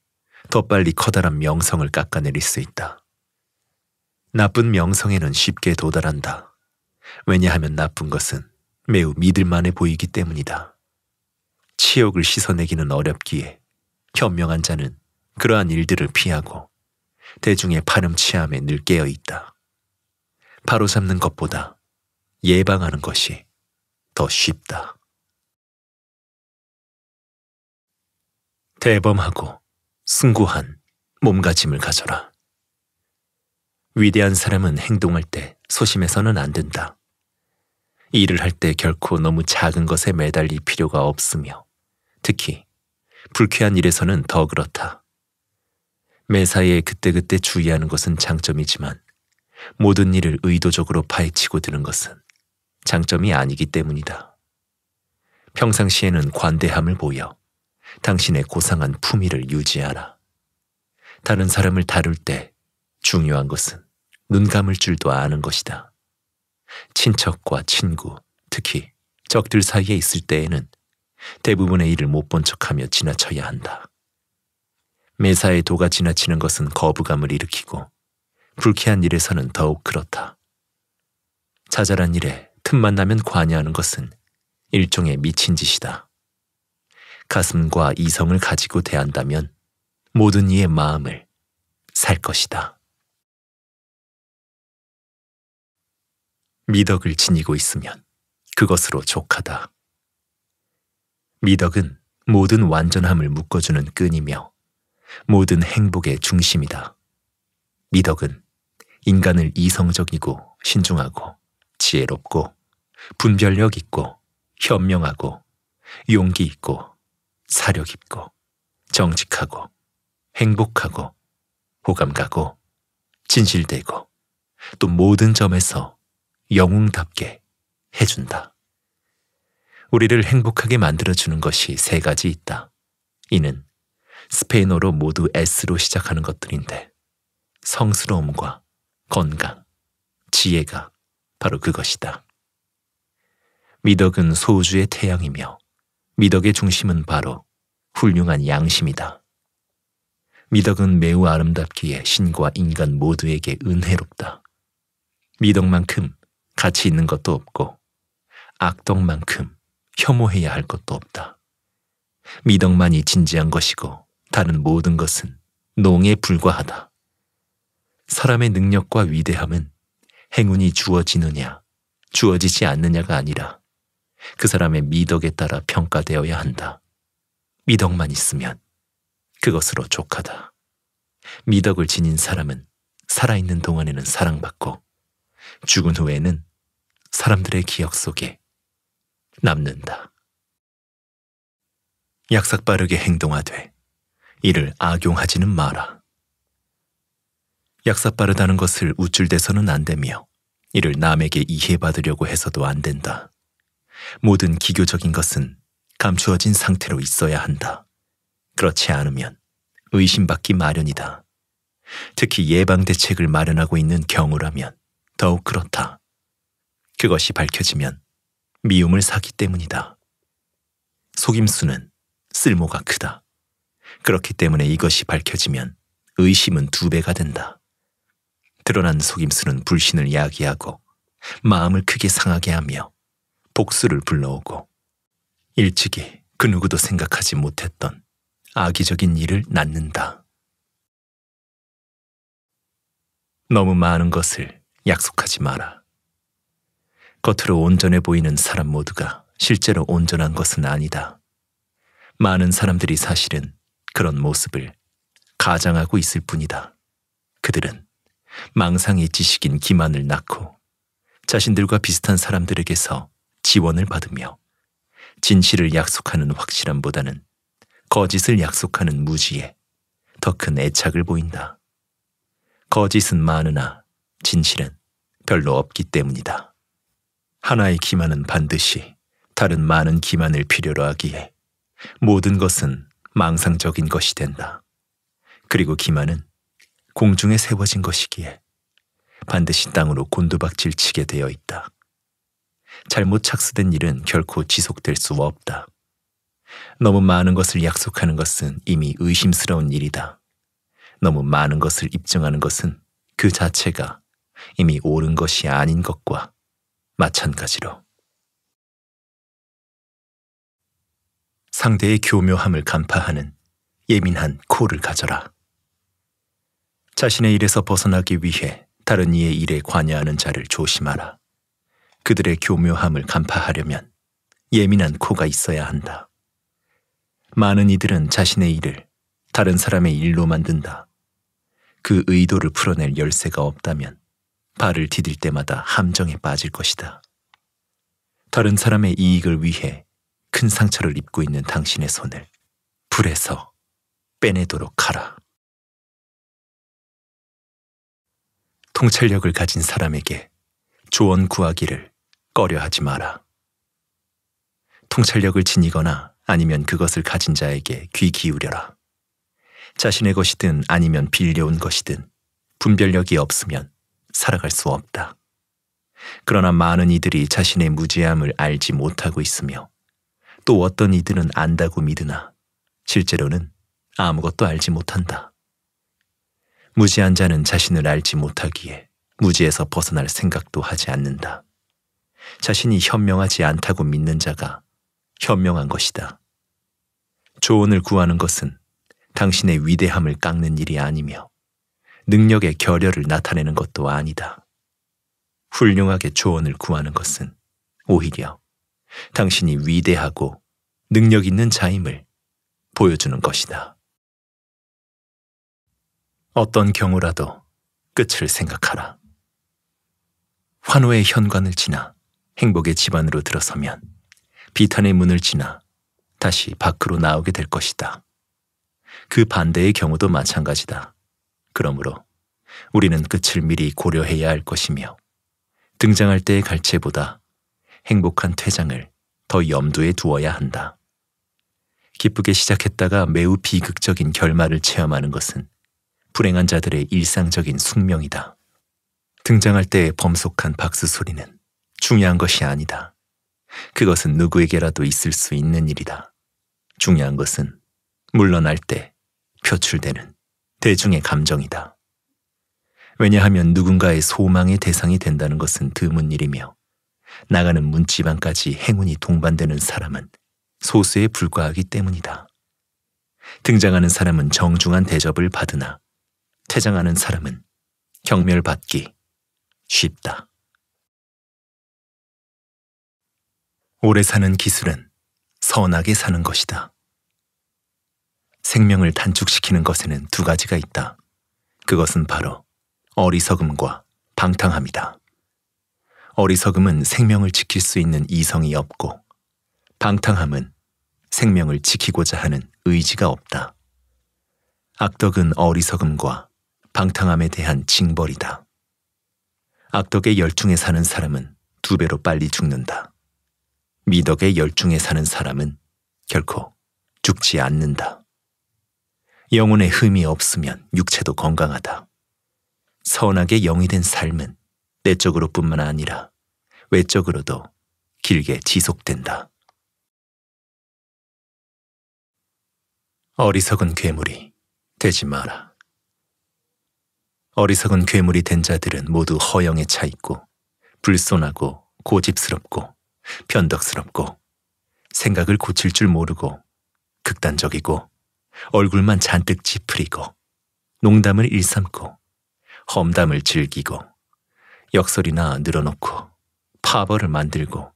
더 빨리 커다란 명성을 깎아내릴 수 있다. 나쁜 명성에는 쉽게 도달한다. 왜냐하면 나쁜 것은 매우 믿을만해 보이기 때문이다. 치욕을 씻어내기는 어렵기에 현명한 자는 그러한 일들을 피하고 대중의 파렴치함에 늘 깨어 있다. 바로잡는 것보다 예방하는 것이 더 쉽다. 대범하고 승구한 몸가짐을 가져라. 위대한 사람은 행동할 때 소심해서는 안 된다. 일을 할 때 결코 너무 작은 것에 매달릴 필요가 없으며 특히 불쾌한 일에서는 더 그렇다. 매사에 그때그때 주의하는 것은 장점이지만 모든 일을 의도적으로 파헤치고 드는 것은 장점이 아니기 때문이다. 평상시에는 관대함을 보여 당신의 고상한 품위를 유지하라. 다른 사람을 다룰 때 중요한 것은 눈 감을 줄도 아는 것이다. 친척과 친구, 특히 적들 사이에 있을 때에는 대부분의 일을 못 본 척하며 지나쳐야 한다. 매사에 도가 지나치는 것은 거부감을 일으키고 불쾌한 일에서는 더욱 그렇다. 자잘한 일에 틈만 나면 관여하는 것은 일종의 미친 짓이다. 가슴과 이성을 가지고 대한다면 모든 이의 마음을 살 것이다. 미덕을 지니고 있으면 그것으로 족하다. 미덕은 모든 완전함을 묶어주는 끈이며 모든 행복의 중심이다. 미덕은 인간을 이성적이고 신중하고 지혜롭고 분별력 있고 현명하고 용기 있고 사력 있고 정직하고 행복하고 호감 가고 진실되고 또 모든 점에서 영웅답게 해준다. 우리를 행복하게 만들어주는 것이 세 가지 있다. 이는 스페인어로 모두 S로 시작하는 것들인데 성스러움과 건강, 지혜가 바로 그것이다. 미덕은 소주의 태양이며 미덕의 중심은 바로 훌륭한 양심이다. 미덕은 매우 아름답기에 신과 인간 모두에게 은혜롭다. 미덕만큼 가치 있는 것도 없고 악덕만큼 혐오해야 할 것도 없다. 미덕만이 진지한 것이고 다른 모든 것은 농에 불과하다. 사람의 능력과 위대함은 행운이 주어지느냐, 주어지지 않느냐가 아니라 그 사람의 미덕에 따라 평가되어야 한다. 미덕만 있으면 그것으로 족하다. 미덕을 지닌 사람은 살아있는 동안에는 사랑받고 죽은 후에는 사람들의 기억 속에 남는다. 약삭 빠르게 행동하되 이를 악용하지는 마라. 약삭 빠르다는 것을 우쭐대서는 안 되며 이를 남에게 이해받으려고 해서도 안 된다. 모든 기교적인 것은 감추어진 상태로 있어야 한다. 그렇지 않으면 의심받기 마련이다. 특히 예방 대책을 마련하고 있는 경우라면 더욱 그렇다. 그것이 밝혀지면 미움을 사기 때문이다. 속임수는 쓸모가 크다. 그렇기 때문에 이것이 밝혀지면 의심은 두 배가 된다. 드러난 속임수는 불신을 야기하고 마음을 크게 상하게 하며 복수를 불러오고 일찍이 그 누구도 생각하지 못했던 악의적인 일을 낳는다. 너무 많은 것을 약속하지 마라. 겉으로 온전해 보이는 사람 모두가 실제로 온전한 것은 아니다. 많은 사람들이 사실은 그런 모습을 가장하고 있을 뿐이다. 그들은 망상의 지식인 기만을 낳고 자신들과 비슷한 사람들에게서 지원을 받으며 진실을 약속하는 확실함보다는 거짓을 약속하는 무지에 더 큰 애착을 보인다. 거짓은 많으나 진실은 별로 없기 때문이다. 하나의 기만은 반드시 다른 많은 기만을 필요로 하기에 모든 것은 망상적인 것이 된다. 그리고 기만은 공중에 세워진 것이기에 반드시 땅으로 곤두박질 치게 되어 있다. 잘못 착수된 일은 결코 지속될 수 없다. 너무 많은 것을 약속하는 것은 이미 의심스러운 일이다. 너무 많은 것을 입증하는 것은 그 자체가 이미 옳은 것이 아닌 것과 마찬가지로. 상대의 교묘함을 간파하는 예민한 코를 가져라. 자신의 일에서 벗어나기 위해 다른 이의 일에 관여하는 자를 조심하라. 그들의 교묘함을 간파하려면 예민한 코가 있어야 한다. 많은 이들은 자신의 일을 다른 사람의 일로 만든다. 그 의도를 풀어낼 열쇠가 없다면 발을 디딜 때마다 함정에 빠질 것이다. 다른 사람의 이익을 위해 큰 상처를 입고 있는 당신의 손을 불에서 빼내도록 하라. 통찰력을 가진 사람에게 조언 구하기를 꺼려하지 마라. 통찰력을 지니거나 아니면 그것을 가진 자에게 귀 기울여라. 자신의 것이든 아니면 빌려온 것이든 분별력이 없으면 살아갈 수 없다. 그러나 많은 이들이 자신의 무지함을 알지 못하고 있으며 또 어떤 이들은 안다고 믿으나 실제로는 아무것도 알지 못한다. 무지한 자는 자신을 알지 못하기에 무지에서 벗어날 생각도 하지 않는다. 자신이 현명하지 않다고 믿는 자가 현명한 것이다. 조언을 구하는 것은 당신의 위대함을 깎는 일이 아니며 능력의 결여를 나타내는 것도 아니다. 훌륭하게 조언을 구하는 것은 오히려 당신이 위대하고 능력 있는 자임을 보여주는 것이다. 어떤 경우라도 끝을 생각하라. 환호의 현관을 지나 행복의 집안으로 들어서면 비탄의 문을 지나 다시 밖으로 나오게 될 것이다. 그 반대의 경우도 마찬가지다. 그러므로 우리는 끝을 미리 고려해야 할 것이며 등장할 때의 갈채보다 행복한 퇴장을 더 염두에 두어야 한다. 기쁘게 시작했다가 매우 비극적인 결말을 체험하는 것은 불행한 자들의 일상적인 숙명이다. 등장할 때의 범속한 박수 소리는 중요한 것이 아니다. 그것은 누구에게라도 있을 수 있는 일이다. 중요한 것은 물러날 때 표출되는 대중의 감정이다. 왜냐하면 누군가의 소망의 대상이 된다는 것은 드문 일이며 나가는 문지방까지 행운이 동반되는 사람은 소수에 불과하기 때문이다. 등장하는 사람은 정중한 대접을 받으나 퇴장하는 사람은 경멸받기 쉽다. 오래 사는 기술은 선하게 사는 것이다. 생명을 단축시키는 것에는 두 가지가 있다. 그것은 바로 어리석음과 방탕함이다. 어리석음은 생명을 지킬 수 있는 이성이 없고 방탕함은 생명을 지키고자 하는 의지가 없다. 악덕은 어리석음과 방탕함에 대한 징벌이다. 악덕의 열중에 사는 사람은 두 배로 빨리 죽는다. 미덕의열중에 사는 사람은 결코 죽지 않는다. 영혼의 흠이 없으면 육체도 건강하다. 선하게 영이 된 삶은 내적으로뿐만 아니라 외적으로도 길게 지속된다. 어리석은 괴물이 되지 마라. 어리석은 괴물이 된 자들은 모두 허영에 차 있고 불손하고 고집스럽고 변덕스럽고 생각을 고칠 줄 모르고 극단적이고 얼굴만 잔뜩 찌푸리고 농담을 일삼고 험담을 즐기고 역설이나 늘어놓고 파벌을 만들고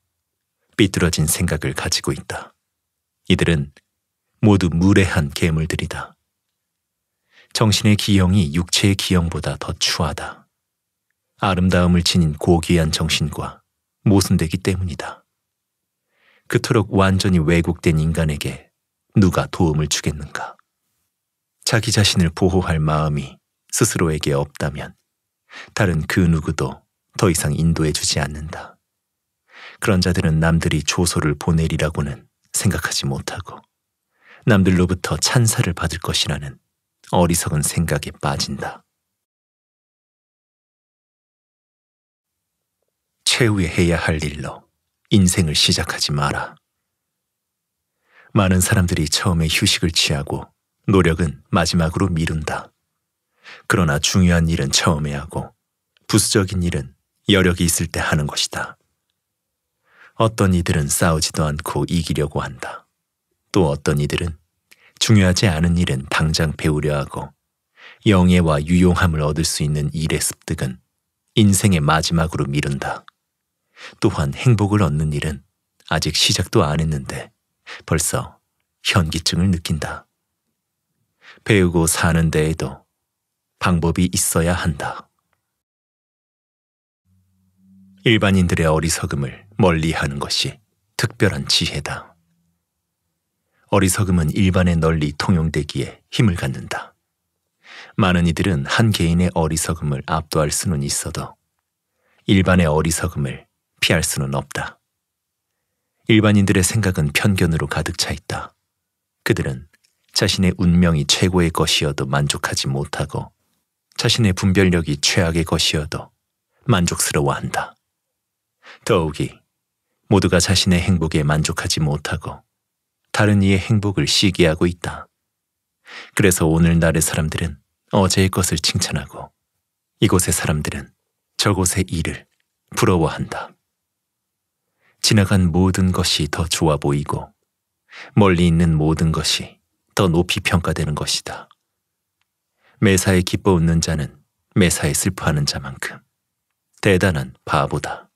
삐뚤어진 생각을 가지고 있다. 이들은 모두 무례한 괴물들이다. 정신의 기형이 육체의 기형보다 더 추하다. 아름다움을 지닌 고귀한 정신과 모순되기 때문이다. 그토록 완전히 왜곡된 인간에게 누가 도움을 주겠는가? 자기 자신을 보호할 마음이 스스로에게 없다면 다른 그 누구도 더 이상 인도해 주지 않는다. 그런 자들은 남들이 조소를 보내리라고는 생각하지 못하고 남들로부터 찬사를 받을 것이라는 어리석은 생각에 빠진다. 최후에 해야 할 일로 인생을 시작하지 마라. 많은 사람들이 처음에 휴식을 취하고 노력은 마지막으로 미룬다. 그러나 중요한 일은 처음에 하고 부수적인 일은 여력이 있을 때 하는 것이다. 어떤 이들은 싸우지도 않고 이기려고 한다. 또 어떤 이들은 중요하지 않은 일은 당장 배우려 하고 영예와 유용함을 얻을 수 있는 일의 습득은 인생의 마지막으로 미룬다. 또한 행복을 얻는 일은 아직 시작도 안 했는데 벌써 현기증을 느낀다. 배우고 사는 데에도 방법이 있어야 한다. 일반인들의 어리석음을 멀리 하는 것이 특별한 지혜다. 어리석음은 일반에 널리 통용되기에 힘을 갖는다. 많은 이들은 한 개인의 어리석음을 압도할 수는 있어도 일반의 어리석음을 피할 수는 없다. 일반인들의 생각은 편견으로 가득 차 있다. 그들은 자신의 운명이 최고의 것이어도 만족하지 못하고 자신의 분별력이 최악의 것이어도 만족스러워한다. 더욱이 모두가 자신의 행복에 만족하지 못하고 다른 이의 행복을 시기하고 있다. 그래서 오늘날의 사람들은 어제의 것을 칭찬하고 이곳의 사람들은 저곳의 일을 부러워한다. 지나간 모든 것이 더 좋아 보이고 멀리 있는 모든 것이 더 높이 평가되는 것이다. 매사에 기뻐 웃는 자는 매사에 슬퍼하는 자만큼 대단한 바보다.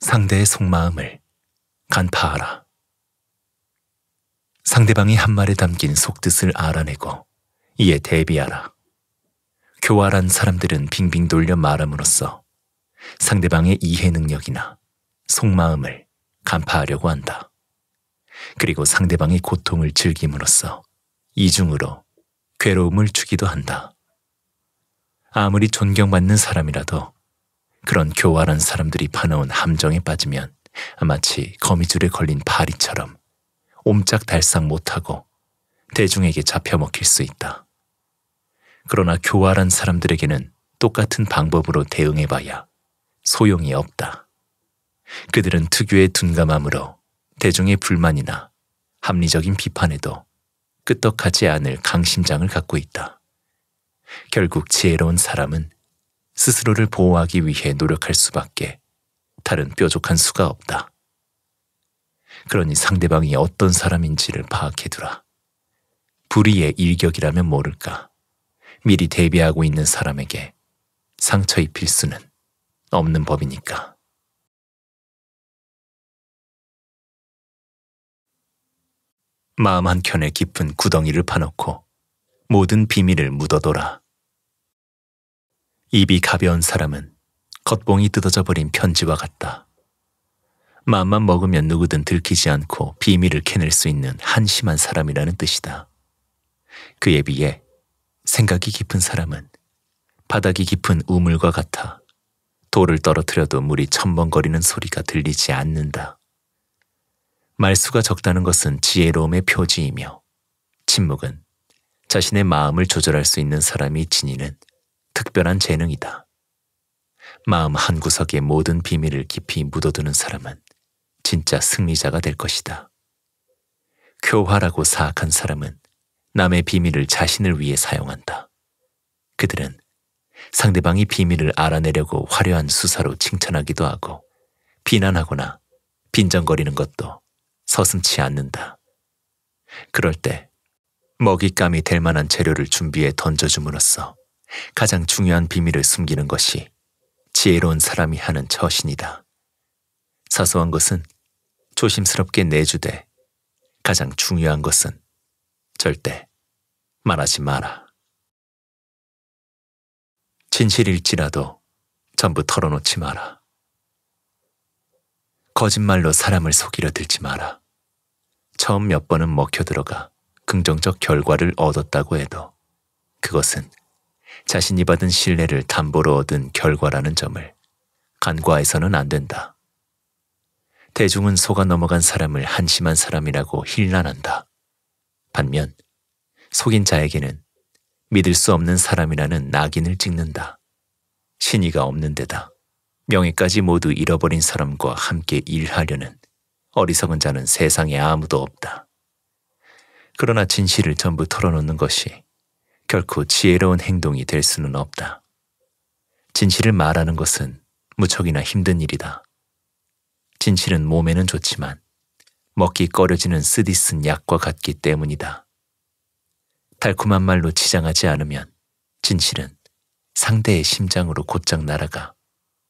상대의 속마음을 간파하라. 상대방이 한 말에 담긴 속뜻을 알아내고 이에 대비하라. 교활한 사람들은 빙빙 돌려 말함으로써 상대방의 이해 능력이나 속마음을 간파하려고 한다. 그리고 상대방의 고통을 즐김으로써 이중으로 괴로움을 주기도 한다. 아무리 존경받는 사람이라도 그런 교활한 사람들이 파놓은 함정에 빠지면 마치 거미줄에 걸린 파리처럼 옴짝달싹 못하고 대중에게 잡혀먹힐 수 있다. 그러나 교활한 사람들에게는 똑같은 방법으로 대응해봐야 소용이 없다. 그들은 특유의 둔감함으로 대중의 불만이나 합리적인 비판에도 끄떡하지 않을 강심장을 갖고 있다. 결국 지혜로운 사람은 스스로를 보호하기 위해 노력할 수밖에 다른 뾰족한 수가 없다. 그러니 상대방이 어떤 사람인지를 파악해두라. 불의의 일격이라면 모를까. 미리 대비하고 있는 사람에게 상처 입힐 수는 없는 법이니까. 마음 한켠에 깊은 구덩이를 파놓고 모든 비밀을 묻어둬라. 입이 가벼운 사람은 겉봉이 뜯어져 버린 편지와 같다. 마음만 먹으면 누구든 들키지 않고 비밀을 캐낼 수 있는 한심한 사람이라는 뜻이다. 그에 비해 생각이 깊은 사람은 바닥이 깊은 우물과 같아 돌을 떨어뜨려도 물이 첨벙거리는 소리가 들리지 않는다. 말수가 적다는 것은 지혜로움의 표지이며 침묵은 자신의 마음을 조절할 수 있는 사람이 지니는 특별한 재능이다. 마음 한 구석에 모든 비밀을 깊이 묻어두는 사람은 진짜 승리자가 될 것이다. 교활하고 사악한 사람은 남의 비밀을 자신을 위해 사용한다. 그들은 상대방이 비밀을 알아내려고 화려한 수사로 칭찬하기도 하고 비난하거나 빈정거리는 것도 서슴치 않는다. 그럴 때 먹잇감이 될 만한 재료를 준비해 던져줌으로써 가장 중요한 비밀을 숨기는 것이 지혜로운 사람이 하는 처신이다. 사소한 것은 조심스럽게 내주되 가장 중요한 것은 절대 말하지 마라. 진실일지라도 전부 털어놓지 마라. 거짓말로 사람을 속이려 들지 마라. 처음 몇 번은 먹혀 들어가 긍정적 결과를 얻었다고 해도 그것은 자신이 받은 신뢰를 담보로 얻은 결과라는 점을 간과해서는 안 된다. 대중은 속아 넘어간 사람을 한심한 사람이라고 힐난한다. 반면 속인 자에게는 믿을 수 없는 사람이라는 낙인을 찍는다. 신의가 없는 데다 명예까지 모두 잃어버린 사람과 함께 일하려는 어리석은 자는 세상에 아무도 없다. 그러나 진실을 전부 털어놓는 것이 결코 지혜로운 행동이 될 수는 없다. 진실을 말하는 것은 무척이나 힘든 일이다. 진실은 몸에는 좋지만 먹기 꺼려지는 쓰디쓴 약과 같기 때문이다. 달콤한 말로 치장하지 않으면 진실은 상대의 심장으로 곧장 날아가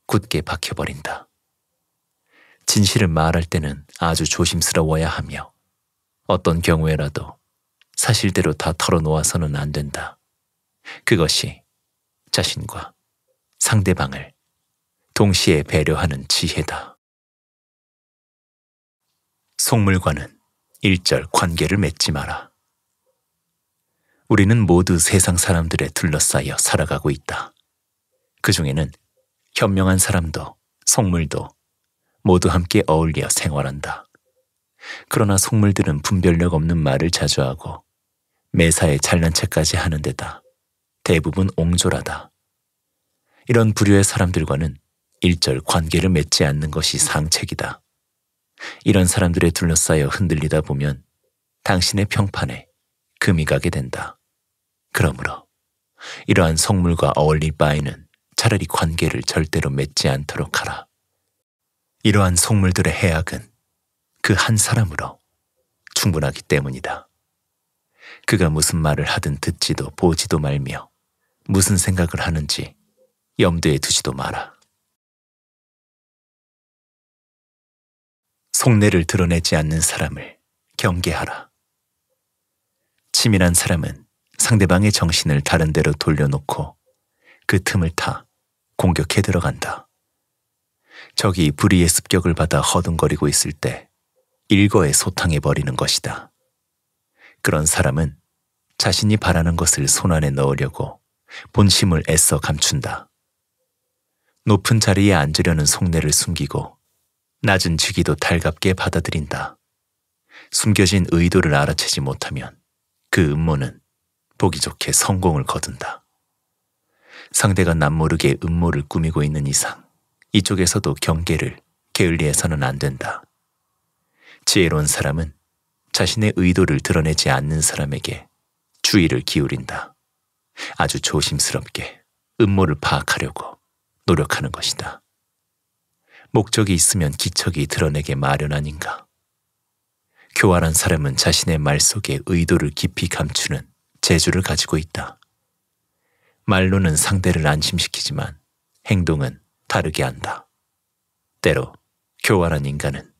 굳게 박혀버린다. 진실을 말할 때는 아주 조심스러워야 하며 어떤 경우에라도 사실대로 다 털어놓아서는 안 된다. 그것이 자신과 상대방을 동시에 배려하는 지혜다. 속물과는 일절 관계를 맺지 마라. 우리는 모두 세상 사람들에 둘러싸여 살아가고 있다. 그 중에는 현명한 사람도 속물도 모두 함께 어울려 생활한다. 그러나 속물들은 분별력 없는 말을 자주 하고 매사에 잘난 체까지 하는 데다 대부분 옹졸하다. 이런 부류의 사람들과는 일절 관계를 맺지 않는 것이 상책이다. 이런 사람들에 둘러싸여 흔들리다 보면 당신의 평판에 금이 가게 된다. 그러므로 이러한 속물과 어울릴 바에는 차라리 관계를 절대로 맺지 않도록 하라. 이러한 속물들의 해악은 그 한 사람으로 충분하기 때문이다. 그가 무슨 말을 하든 듣지도 보지도 말며 무슨 생각을 하는지 염두에 두지도 마라. 속내를 드러내지 않는 사람을 경계하라. 치밀한 사람은 상대방의 정신을 다른 데로 돌려놓고 그 틈을 타 공격해 들어간다. 적이 불의의 습격을 받아 허둥거리고 있을 때 일거에 소탕해 버리는 것이다. 그런 사람은 자신이 바라는 것을 손안에 넣으려고 본심을 애써 감춘다. 높은 자리에 앉으려는 속내를 숨기고 낮은 직위도 달갑게 받아들인다. 숨겨진 의도를 알아채지 못하면 그 음모는 보기 좋게 성공을 거둔다. 상대가 남모르게 음모를 꾸미고 있는 이상 이쪽에서도 경계를 게을리해서는 안 된다. 지혜로운 사람은 자신의 의도를 드러내지 않는 사람에게 주의를 기울인다. 아주 조심스럽게 음모를 파악하려고 노력하는 것이다. 목적이 있으면 기척이 드러내게 마련 아닌가. 교활한 사람은 자신의 말 속에 의도를 깊이 감추는 재주를 가지고 있다. 말로는 상대를 안심시키지만 행동은 다르게 한다. 때로 교활한 인간은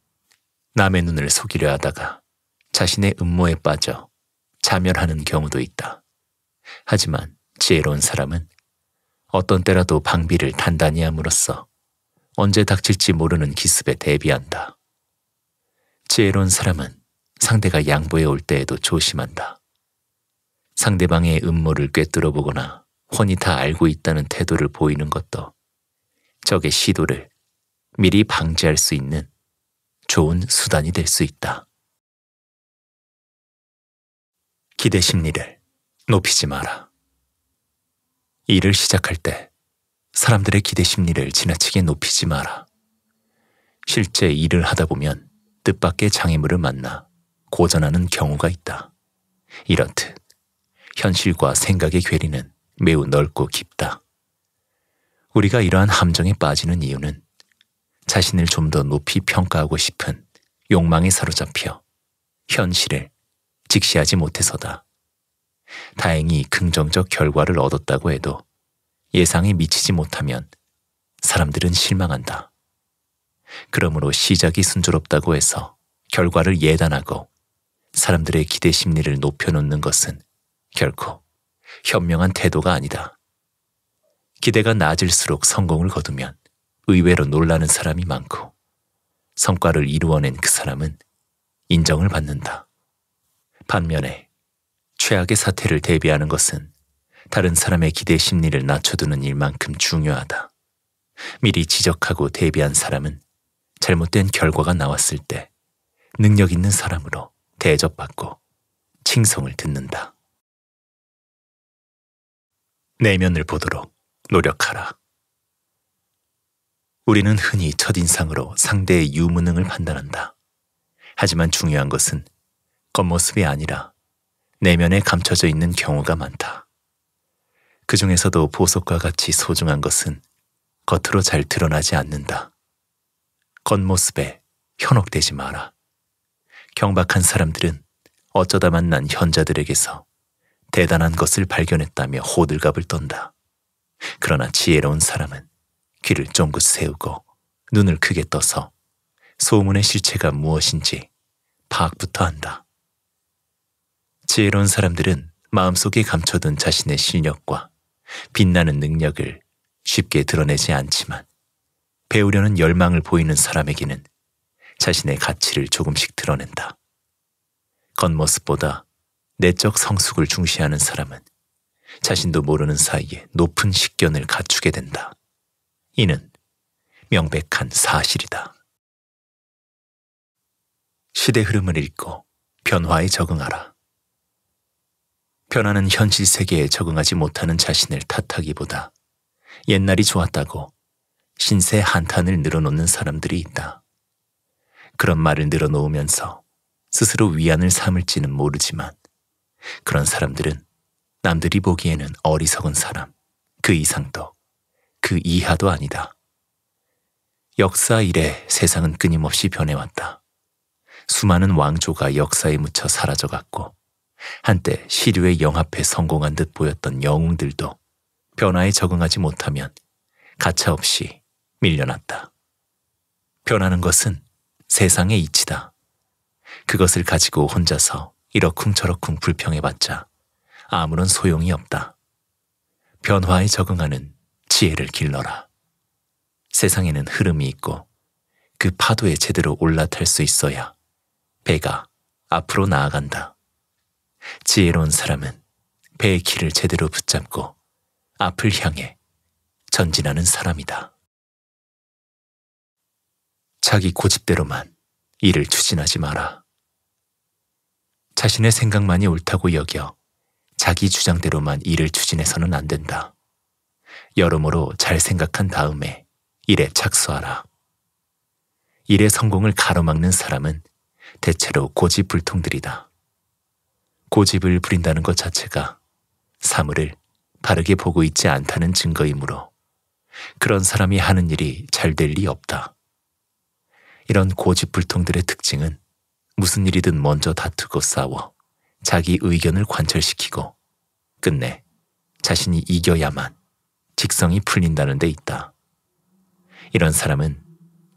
남의 눈을 속이려 하다가 자신의 음모에 빠져 자멸하는 경우도 있다. 하지만 지혜로운 사람은 어떤 때라도 방비를 단단히 함으로써 언제 닥칠지 모르는 기습에 대비한다. 지혜로운 사람은 상대가 양보해 올 때에도 조심한다. 상대방의 음모를 꿰뚫어 보거나 훤히 다 알고 있다는 태도를 보이는 것도 적의 시도를 미리 방지할 수 있는 좋은 수단이 될 수 있다. 기대 심리를 높이지 마라. 일을 시작할 때 사람들의 기대 심리를 지나치게 높이지 마라. 실제 일을 하다 보면 뜻밖의 장애물을 만나 고전하는 경우가 있다. 이렇듯 현실과 생각의 괴리는 매우 넓고 깊다. 우리가 이러한 함정에 빠지는 이유는 자신을 좀 더 높이 평가하고 싶은 욕망에 사로잡혀 현실을 직시하지 못해서다. 다행히 긍정적 결과를 얻었다고 해도 예상에 미치지 못하면 사람들은 실망한다. 그러므로 시작이 순조롭다고 해서 결과를 예단하고 사람들의 기대 심리를 높여놓는 것은 결코 현명한 태도가 아니다. 기대가 낮을수록 성공을 거두면 의외로 놀라는 사람이 많고 성과를 이루어낸 그 사람은 인정을 받는다. 반면에 최악의 사태를 대비하는 것은 다른 사람의 기대 심리를 낮춰두는 일만큼 중요하다. 미리 지적하고 대비한 사람은 잘못된 결과가 나왔을 때 능력 있는 사람으로 대접받고 칭송을 듣는다. 내면을 보도록 노력하라. 우리는 흔히 첫인상으로 상대의 유무능을 판단한다. 하지만 중요한 것은 겉모습이 아니라 내면에 감춰져 있는 경우가 많다. 그 중에서도 보석과 같이 소중한 것은 겉으로 잘 드러나지 않는다. 겉모습에 현혹되지 마라. 경박한 사람들은 어쩌다 만난 현자들에게서 대단한 것을 발견했다며 호들갑을 떤다. 그러나 지혜로운 사람은 귀를 쫑긋 세우고 눈을 크게 떠서 소문의 실체가 무엇인지 파악부터 한다. 지혜로운 사람들은 마음속에 감춰둔 자신의 실력과 빛나는 능력을 쉽게 드러내지 않지만 배우려는 열망을 보이는 사람에게는 자신의 가치를 조금씩 드러낸다. 겉모습보다 내적 성숙을 중시하는 사람은 자신도 모르는 사이에 높은 식견을 갖추게 된다. 이는 명백한 사실이다. 시대 흐름을 읽고 변화에 적응하라. 변화는 현실 세계에 적응하지 못하는 자신을 탓하기보다 옛날이 좋았다고 신세 한탄을 늘어놓는 사람들이 있다. 그런 말을 늘어놓으면서 스스로 위안을 삼을지는 모르지만 그런 사람들은 남들이 보기에는 어리석은 사람, 그 이상도, 그 이하도 아니다. 역사 이래 세상은 끊임없이 변해왔다. 수많은 왕조가 역사에 묻혀 사라져갔고, 한때 시류의 영합에 성공한 듯 보였던 영웅들도 변화에 적응하지 못하면 가차없이 밀려났다. 변하는 것은 세상의 이치다. 그것을 가지고 혼자서 이러쿵저러쿵 불평해봤자 아무런 소용이 없다. 변화에 적응하는 지혜를 길러라. 세상에는 흐름이 있고 그 파도에 제대로 올라탈 수 있어야 배가 앞으로 나아간다. 지혜로운 사람은 배의 키를 제대로 붙잡고 앞을 향해 전진하는 사람이다. 자기 고집대로만 일을 추진하지 마라. 자신의 생각만이 옳다고 여겨 자기 주장대로만 일을 추진해서는 안 된다. 여러모로 잘 생각한 다음에 일에 착수하라. 일의 성공을 가로막는 사람은 대체로 고집불통들이다. 고집을 부린다는 것 자체가 사물을 바르게 보고 있지 않다는 증거이므로 그런 사람이 하는 일이 잘 될 리 없다. 이런 고집불통들의 특징은 무슨 일이든 먼저 다투고 싸워 자기 의견을 관철시키고 끝내 자신이 이겨야만 직성이 풀린다는 데 있다. 이런 사람은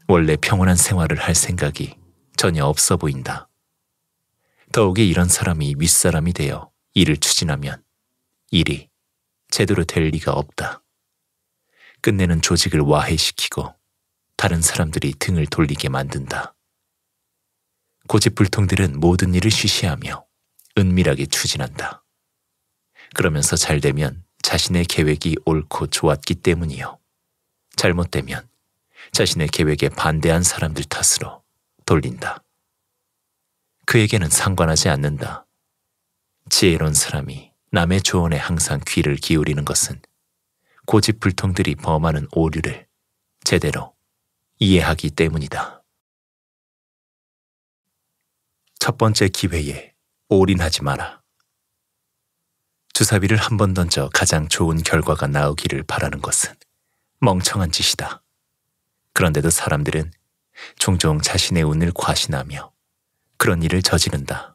원래 평온한 생활을 할 생각이 전혀 없어 보인다. 더욱이 이런 사람이 윗사람이 되어 일을 추진하면 일이 제대로 될 리가 없다. 끝내는 조직을 와해시키고 다른 사람들이 등을 돌리게 만든다. 고집불통들은 모든 일을 쉬쉬하며 은밀하게 추진한다. 그러면서 잘 되면 자신의 계획이 옳고 좋았기 때문이요. 잘못되면 자신의 계획에 반대한 사람들 탓으로 돌린다. 그에게는 상관하지 않는다. 지혜로운 사람이 남의 조언에 항상 귀를 기울이는 것은 고집불통들이 범하는 오류를 제대로 이해하기 때문이다. 첫 번째 기회에 올인하지 마라. 주사비를한 번 던져 가장 좋은 결과가 나오기를 바라는 것은 멍청한 짓이다. 그런데도 사람들은 종종 자신의 운을 과신하며 그런 일을 저지른다.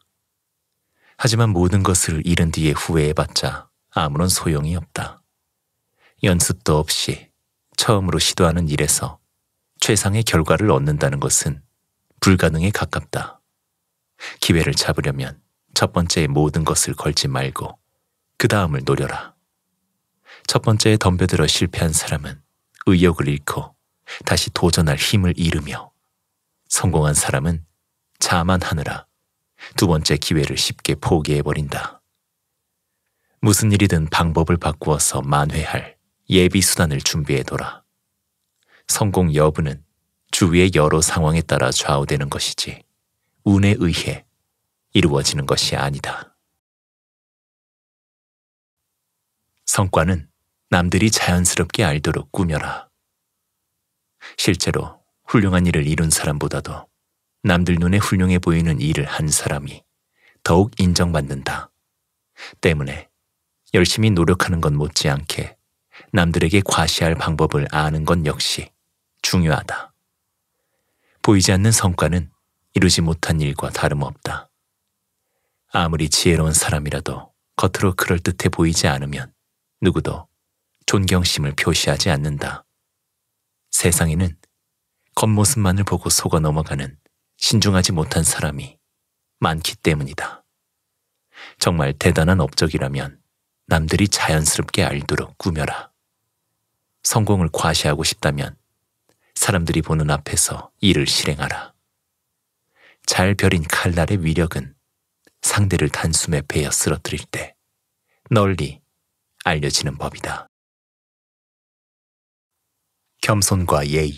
하지만 모든 것을 잃은 뒤에 후회해봤자 아무런 소용이 없다. 연습도 없이 처음으로 시도하는 일에서 최상의 결과를 얻는다는 것은 불가능에 가깝다. 기회를 잡으려면 첫 번째 모든 것을 걸지 말고 그 다음을 노려라. 첫 번째에 덤벼들어 실패한 사람은 의욕을 잃고 다시 도전할 힘을 잃으며 성공한 사람은 자만하느라 두 번째 기회를 쉽게 포기해버린다. 무슨 일이든 방법을 바꾸어서 만회할 예비 수단을 준비해둬라. 성공 여부는 주위의 여러 상황에 따라 좌우되는 것이지. 운에 의해 이루어지는 것이 아니다. 성과는 남들이 자연스럽게 알도록 꾸며라. 실제로 훌륭한 일을 이룬 사람보다도 남들 눈에 훌륭해 보이는 일을 한 사람이 더욱 인정받는다. 때문에 열심히 노력하는 건 못지않게 남들에게 과시할 방법을 아는 건 역시 중요하다. 보이지 않는 성과는 이루지 못한 일과 다름없다. 아무리 지혜로운 사람이라도 겉으로 그럴듯해 보이지 않으면 누구도 존경심을 표시하지 않는다. 세상에는 겉모습만을 보고 속아 넘어가는 신중하지 못한 사람이 많기 때문이다. 정말 대단한 업적이라면 남들이 자연스럽게 알도록 꾸며라. 성공을 과시하고 싶다면 사람들이 보는 앞에서 일을 실행하라. 잘 벼린 칼날의 위력은 상대를 단숨에 베어 쓰러뜨릴 때 널리 알려지는 법이다. 겸손과 예의,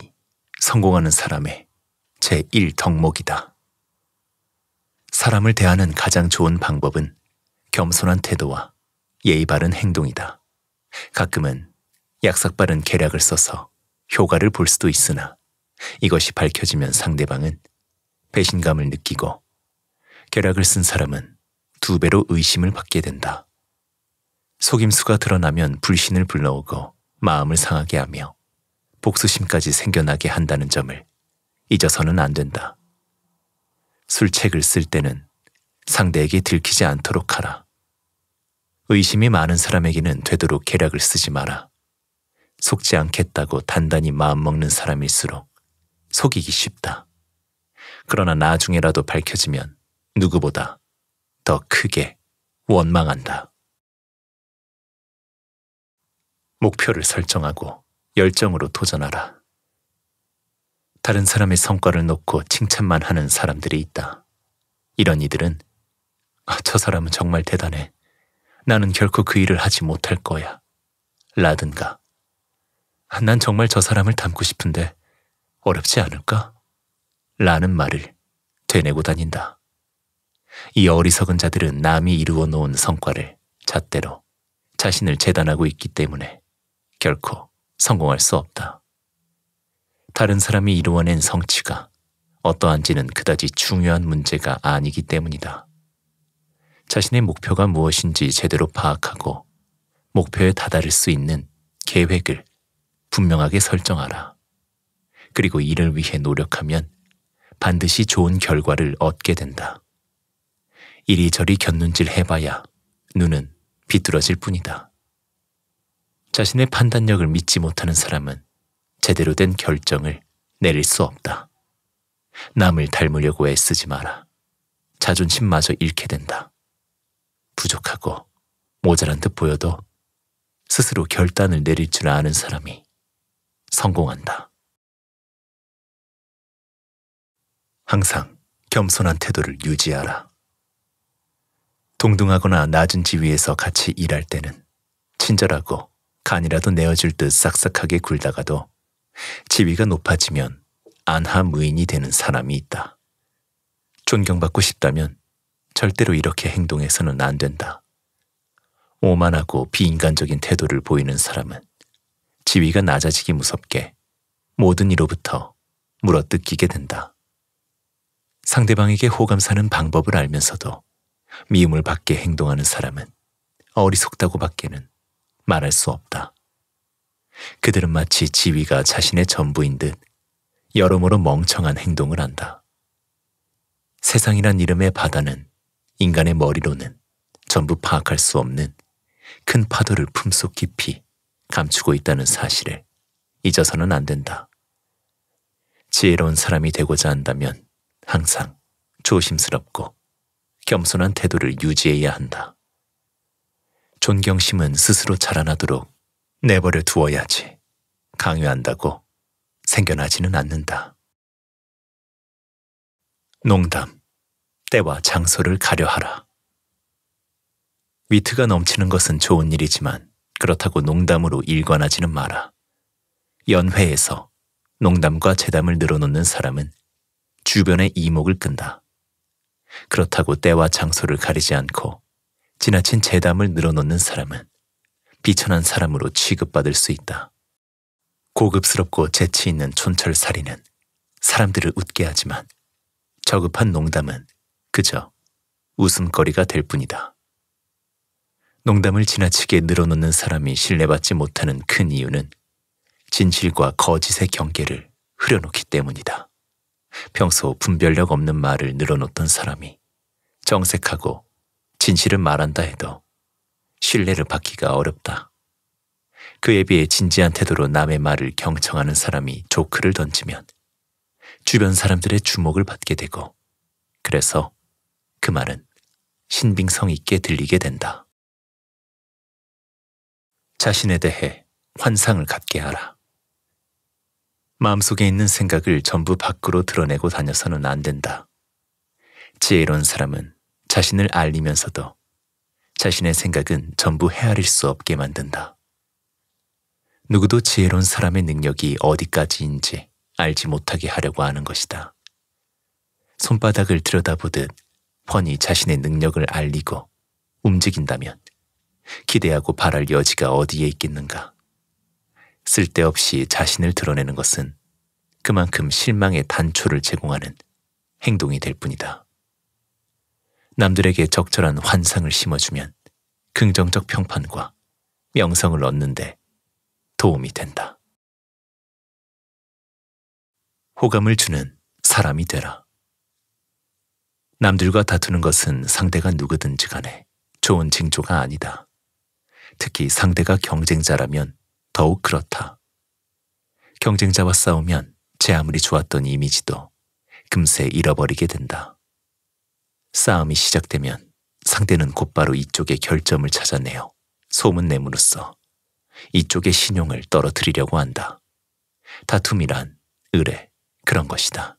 성공하는 사람의 제1 덕목이다. 사람을 대하는 가장 좋은 방법은 겸손한 태도와 예의 바른 행동이다. 가끔은 약삭바른 계략을 써서 효과를 볼 수도 있으나 이것이 밝혀지면 상대방은 배신감을 느끼고 계략을 쓴 사람은 두 배로 의심을 받게 된다. 속임수가 드러나면 불신을 불러오고 마음을 상하게 하며 복수심까지 생겨나게 한다는 점을 잊어서는 안 된다. 술책을 쓸 때는 상대에게 들키지 않도록 하라. 의심이 많은 사람에게는 되도록 계략을 쓰지 마라. 속지 않겠다고 단단히 마음먹는 사람일수록 속이기 쉽다. 그러나 나중에라도 밝혀지면 누구보다 더 크게 원망한다. 목표를 설정하고 열정으로 도전하라. 다른 사람의 성과를 놓고 칭찬만 하는 사람들이 있다. 이런 이들은 아, 저 사람은 정말 대단해. 나는 결코 그 일을 하지 못할 거야. 라든가. 아, 난 정말 저 사람을 닮고 싶은데 어렵지 않을까? 라는 말을 되뇌고 다닌다. 이 어리석은 자들은 남이 이루어 놓은 성과를 잣대로 자신을 재단하고 있기 때문에 결코 성공할 수 없다. 다른 사람이 이루어낸 성취가 어떠한지는 그다지 중요한 문제가 아니기 때문이다. 자신의 목표가 무엇인지 제대로 파악하고 목표에 다다를 수 있는 계획을 분명하게 설정하라. 그리고 이를 위해 노력하면 반드시 좋은 결과를 얻게 된다. 이리저리 견눈질 해봐야 눈은 비뚤어질 뿐이다. 자신의 판단력을 믿지 못하는 사람은 제대로 된 결정을 내릴 수 없다. 남을 닮으려고 애쓰지 마라. 자존심마저 잃게 된다. 부족하고 모자란 듯 보여도 스스로 결단을 내릴 줄 아는 사람이 성공한다. 항상 겸손한 태도를 유지하라. 동등하거나 낮은 지위에서 같이 일할 때는 친절하고 간이라도 내어줄 듯 싹싹하게 굴다가도 지위가 높아지면 안하무인이 되는 사람이 있다. 존경받고 싶다면 절대로 이렇게 행동해서는 안 된다. 오만하고 비인간적인 태도를 보이는 사람은 지위가 낮아지기 무섭게 모든 이로부터 물어뜯기게 된다. 상대방에게 호감 사는 방법을 알면서도 미움을 받게 행동하는 사람은 어리석다고 밖에는 말할 수 없다. 그들은 마치 지위가 자신의 전부인 듯 여러모로 멍청한 행동을 한다. 세상이란 이름의 바다는 인간의 머리로는 전부 파악할 수 없는 큰 파도를 품속 깊이 감추고 있다는 사실을 잊어서는 안 된다. 지혜로운 사람이 되고자 한다면 항상 조심스럽고 겸손한 태도를 유지해야 한다. 존경심은 스스로 자라나도록 내버려 두어야지 강요한다고 생겨나지는 않는다. 농담, 때와 장소를 가려하라. 위트가 넘치는 것은 좋은 일이지만 그렇다고 농담으로 일관하지는 마라. 연회에서 농담과 재담을 늘어놓는 사람은 주변의 이목을 끈다. 그렇다고 때와 장소를 가리지 않고 지나친 재담을 늘어놓는 사람은 비천한 사람으로 취급받을 수 있다. 고급스럽고 재치 있는 촌철살인은 사람들을 웃게 하지만 저급한 농담은 그저 웃음거리가 될 뿐이다. 농담을 지나치게 늘어놓는 사람이 신뢰받지 못하는 큰 이유는 진실과 거짓의 경계를 흐려놓기 때문이다. 평소 분별력 없는 말을 늘어놓던 사람이 정색하고 진실을 말한다 해도 신뢰를 받기가 어렵다. 그에 비해 진지한 태도로 남의 말을 경청하는 사람이 조크를 던지면 주변 사람들의 주목을 받게 되고 그래서 그 말은 신빙성 있게 들리게 된다. 자신에 대해 환상을 갖게 하라. 마음속에 있는 생각을 전부 밖으로 드러내고 다녀서는 안 된다. 지혜로운 사람은 자신을 알리면서도 자신의 생각은 전부 헤아릴 수 없게 만든다. 누구도 지혜로운 사람의 능력이 어디까지인지 알지 못하게 하려고 하는 것이다. 손바닥을 들여다보듯 펀히 자신의 능력을 알리고 움직인다면 기대하고 바랄 여지가 어디에 있겠는가. 쓸데없이 자신을 드러내는 것은 그만큼 실망의 단초를 제공하는 행동이 될 뿐이다. 남들에게 적절한 환상을 심어주면 긍정적 평판과 명성을 얻는데 도움이 된다. 호감을 주는 사람이 되라. 남들과 다투는 것은 상대가 누구든지 간에 좋은 징조가 아니다. 특히 상대가 경쟁자라면 더욱 그렇다. 경쟁자와 싸우면 제 아무리 좋았던 이미지도 금세 잃어버리게 된다. 싸움이 시작되면 상대는 곧바로 이쪽의 결점을 찾아내어 소문냄으로써 이쪽의 신용을 떨어뜨리려고 한다. 다툼이란 의뢰 그런 것이다.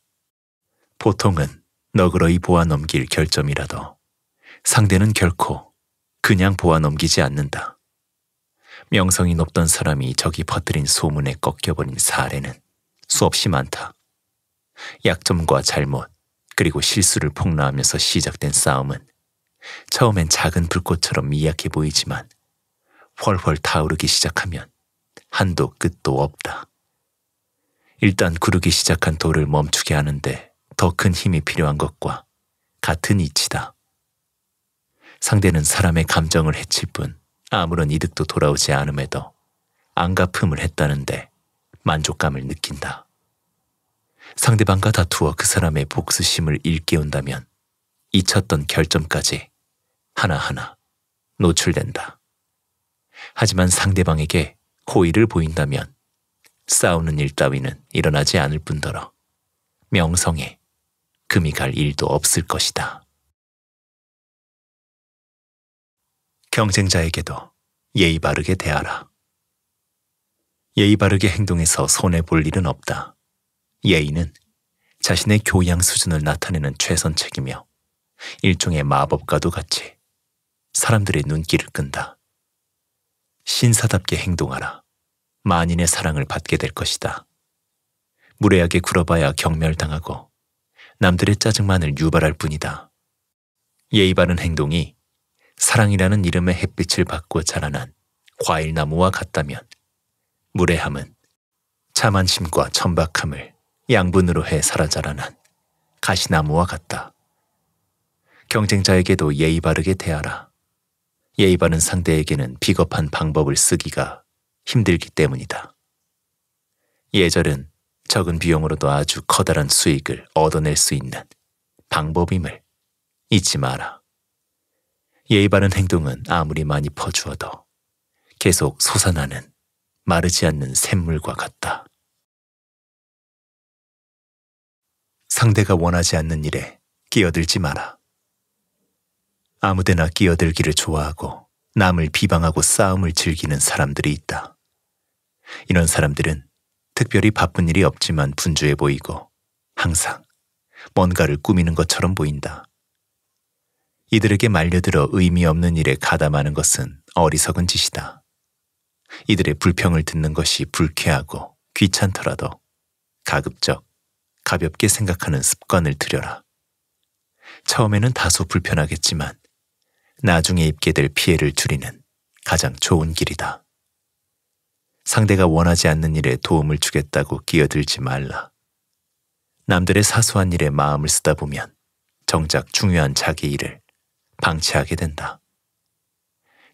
보통은 너그러이 보아 넘길 결점이라도 상대는 결코 그냥 보아 넘기지 않는다. 명성이 높던 사람이 적이 퍼뜨린 소문에 꺾여버린 사례는 수없이 많다. 약점과 잘못, 그리고 실수를 폭로하면서 시작된 싸움은 처음엔 작은 불꽃처럼 미약해 보이지만 훨훨 타오르기 시작하면 한도 끝도 없다. 일단 구르기 시작한 돌을 멈추게 하는데 더 큰 힘이 필요한 것과 같은 이치다. 상대는 사람의 감정을 해칠 뿐 아무런 이득도 돌아오지 않음에도 안가품을 했다는데 만족감을 느낀다. 상대방과 다투어 그 사람의 복수심을 일깨운다면 잊혔던 결점까지 하나하나 노출된다. 하지만 상대방에게 고의를 보인다면 싸우는 일 따위는 일어나지 않을 뿐더러 명성에 금이 갈 일도 없을 것이다. 경쟁자에게도 예의 바르게 대하라. 예의 바르게 행동해서 손해 볼 일은 없다. 예의는 자신의 교양 수준을 나타내는 최선책이며 일종의 마법과도 같이 사람들의 눈길을 끈다. 신사답게 행동하라. 만인의 사랑을 받게 될 것이다. 무례하게 굴어봐야 경멸당하고 남들의 짜증만을 유발할 뿐이다. 예의 바른 행동이 사랑이라는 이름의 햇빛을 받고 자라난 과일나무와 같다면 무례함은 자만심과 천박함을 양분으로 해 살아 자라난 가시나무와 같다. 경쟁자에게도 예의 바르게 대하라. 예의 바른 상대에게는 비겁한 방법을 쓰기가 힘들기 때문이다. 예절은 적은 비용으로도 아주 커다란 수익을 얻어낼 수 있는 방법임을 잊지 마라. 예의 바른 행동은 아무리 많이 퍼주어도 계속 솟아나는 마르지 않는 샘물과 같다. 상대가 원하지 않는 일에 끼어들지 마라. 아무데나 끼어들기를 좋아하고 남을 비방하고 싸움을 즐기는 사람들이 있다. 이런 사람들은 특별히 바쁜 일이 없지만 분주해 보이고 항상 뭔가를 꾸미는 것처럼 보인다. 이들에게 말려들어 의미 없는 일에 가담하는 것은 어리석은 짓이다. 이들의 불평을 듣는 것이 불쾌하고 귀찮더라도 가급적 가볍게 생각하는 습관을 들여라. 처음에는 다소 불편하겠지만 나중에 입게 될 피해를 줄이는 가장 좋은 길이다. 상대가 원하지 않는 일에 도움을 주겠다고 끼어들지 말라. 남들의 사소한 일에 마음을 쓰다 보면 정작 중요한 자기 일을 방치하게 된다.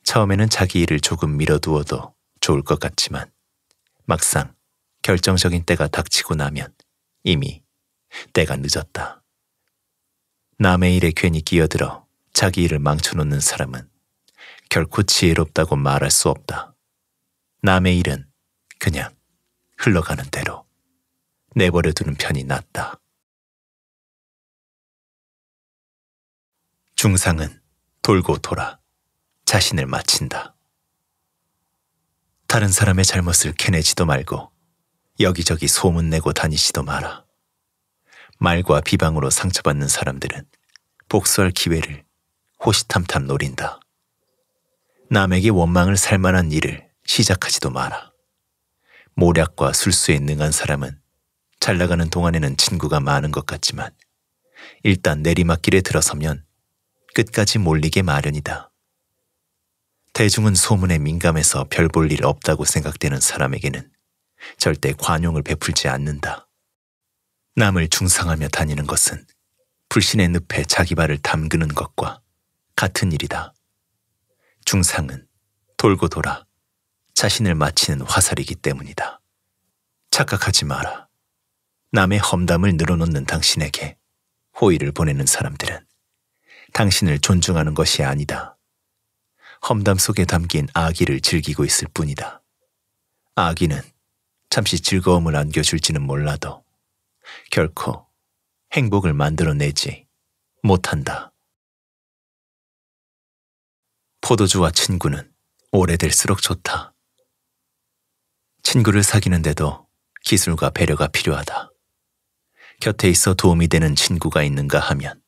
처음에는 자기 일을 조금 밀어두어도 좋을 것 같지만 막상 결정적인 때가 닥치고 나면 이미 때가 늦었다. 남의 일에 괜히 끼어들어 자기 일을 망쳐놓는 사람은 결코 지혜롭다고 말할 수 없다. 남의 일은 그냥 흘러가는 대로 내버려두는 편이 낫다. 중상은 돌고 돌아 자신을 마친다. 다른 사람의 잘못을 캐내지도 말고 여기저기 소문내고 다니지도 마라. 말과 비방으로 상처받는 사람들은 복수할 기회를 호시탐탐 노린다. 남에게 원망을 살 만한 일을 시작하지도 마라. 모략과 술수에 능한 사람은 잘 나가는 동안에는 친구가 많은 것 같지만 일단 내리막길에 들어서면 끝까지 몰리게 마련이다. 대중은 소문에 민감해서 별 볼 일 없다고 생각되는 사람에게는 절대 관용을 베풀지 않는다. 남을 중상하며 다니는 것은 불신의 늪에 자기 발을 담그는 것과 같은 일이다. 중상은 돌고 돌아 자신을 마치는 화살이기 때문이다. 착각하지 마라. 남의 험담을 늘어놓는 당신에게 호의를 보내는 사람들은 당신을 존중하는 것이 아니다. 험담 속에 담긴 아기를 즐기고 있을 뿐이다. 아기는 잠시 즐거움을 안겨줄지는 몰라도 결코 행복을 만들어내지 못한다. 포도주와 친구는 오래될수록 좋다. 친구를 사귀는데도 기술과 배려가 필요하다. 곁에 있어 도움이 되는 친구가 있는가 하면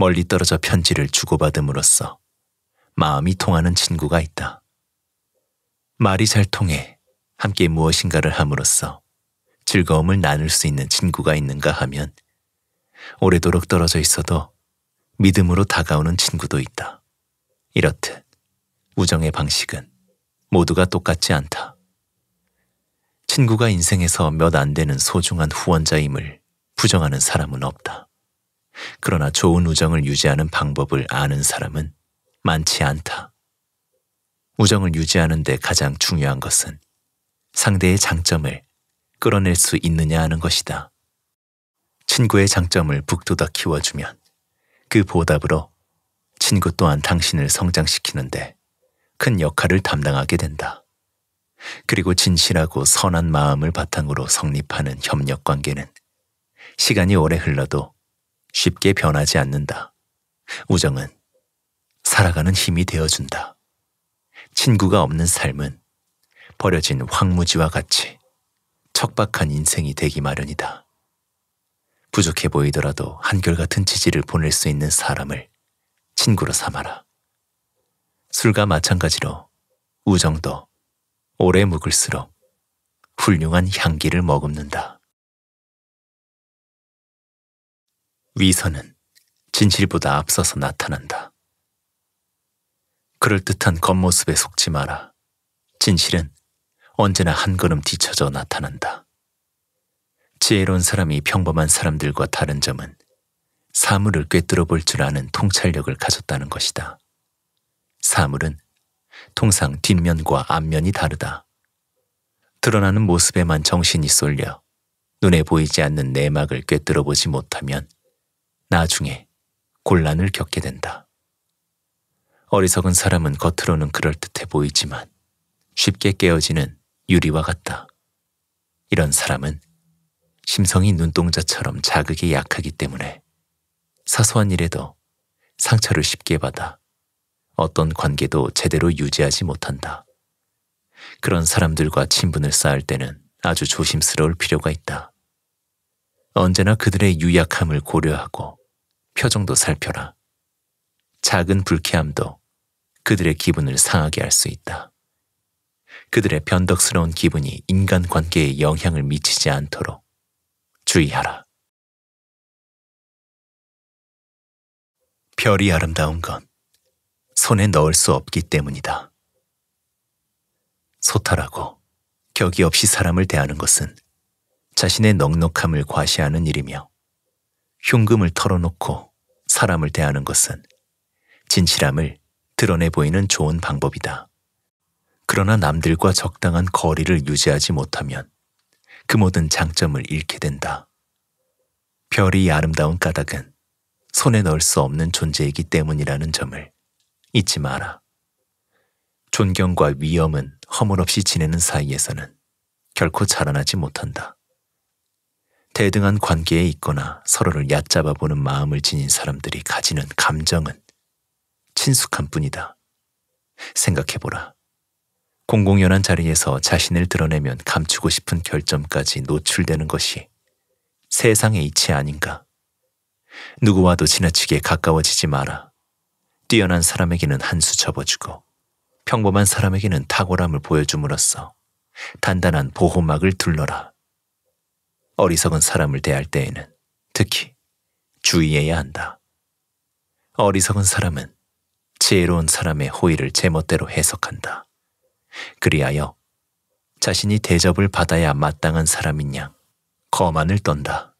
멀리 떨어져 편지를 주고받음으로써 마음이 통하는 친구가 있다. 말이 잘 통해 함께 무엇인가를 함으로써 즐거움을 나눌 수 있는 친구가 있는가 하면 오래도록 떨어져 있어도 믿음으로 다가오는 친구도 있다. 이렇듯 우정의 방식은 모두가 똑같지 않다. 친구가 인생에서 몇 안 되는 소중한 후원자임을 부정하는 사람은 없다. 그러나 좋은 우정을 유지하는 방법을 아는 사람은 많지 않다. 우정을 유지하는데 가장 중요한 것은 상대의 장점을 끌어낼 수 있느냐 하는 것이다. 친구의 장점을 북돋아 키워주면 그 보답으로 친구 또한 당신을 성장시키는데 큰 역할을 담당하게 된다. 그리고 진실하고 선한 마음을 바탕으로 성립하는 협력 관계는 시간이 오래 흘러도 쉽게 변하지 않는다. 우정은 살아가는 힘이 되어준다. 친구가 없는 삶은 버려진 황무지와 같이 척박한 인생이 되기 마련이다. 부족해 보이더라도 한결같은 지지를 보낼 수 있는 사람을 친구로 삼아라. 술과 마찬가지로 우정도 오래 묵을수록 훌륭한 향기를 머금는다. 위선은 진실보다 앞서서 나타난다. 그럴듯한 겉모습에 속지 마라. 진실은 언제나 한 걸음 뒤쳐져 나타난다. 지혜로운 사람이 평범한 사람들과 다른 점은 사물을 꿰뚫어 볼 줄 아는 통찰력을 가졌다는 것이다. 사물은 통상 뒷면과 앞면이 다르다. 드러나는 모습에만 정신이 쏠려 눈에 보이지 않는 내막을 꿰뚫어 보지 못하면 나중에 곤란을 겪게 된다. 어리석은 사람은 겉으로는 그럴듯해 보이지만 쉽게 깨어지는 유리와 같다. 이런 사람은 심성이 눈동자처럼 자극이 약하기 때문에 사소한 일에도 상처를 쉽게 받아 어떤 관계도 제대로 유지하지 못한다. 그런 사람들과 친분을 쌓을 때는 아주 조심스러울 필요가 있다. 언제나 그들의 유약함을 고려하고 표정도 살펴라. 작은 불쾌함도 그들의 기분을 상하게 할 수 있다. 그들의 변덕스러운 기분이 인간 관계에 영향을 미치지 않도록 주의하라. 별이 아름다운 건 손에 넣을 수 없기 때문이다. 소탈하고 격이 없이 사람을 대하는 것은 자신의 넉넉함을 과시하는 일이며 흉금을 털어놓고 사람을 대하는 것은 진실함을 드러내 보이는 좋은 방법이다. 그러나 남들과 적당한 거리를 유지하지 못하면 그 모든 장점을 잃게 된다. 별이 아름다운 까닭은 손에 넣을 수 없는 존재이기 때문이라는 점을 잊지 마라. 존경과 위엄은 허물없이 지내는 사이에서는 결코 자라나지 못한다. 대등한 관계에 있거나 서로를 얕잡아 보는 마음을 지닌 사람들이 가지는 감정은 친숙한 뿐이다. 생각해보라. 공공연한 자리에서 자신을 드러내면 감추고 싶은 결점까지 노출되는 것이 세상의 이치 아닌가. 누구와도 지나치게 가까워지지 마라. 뛰어난 사람에게는 한 수 접어주고 평범한 사람에게는 탁월함을 보여줌으로써 단단한 보호막을 둘러라. 어리석은 사람을 대할 때에는 특히 주의해야 한다. 어리석은 사람은 지혜로운 사람의 호의를 제멋대로 해석한다. 그리하여 자신이 대접을 받아야 마땅한 사람인 양 거만을 떤다.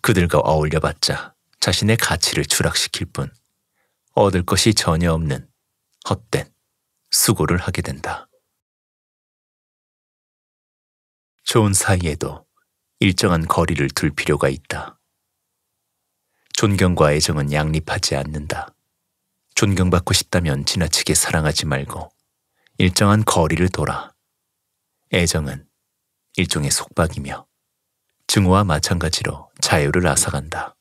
그들과 어울려봤자 자신의 가치를 추락시킬 뿐 얻을 것이 전혀 없는 헛된 수고를 하게 된다. 좋은 사이에도 일정한 거리를 둘 필요가 있다. 존경과 애정은 양립하지 않는다. 존경받고 싶다면 지나치게 사랑하지 말고 일정한 거리를 돌아. 애정은 일종의 속박이며 증오와 마찬가지로 자유를 앗아간다.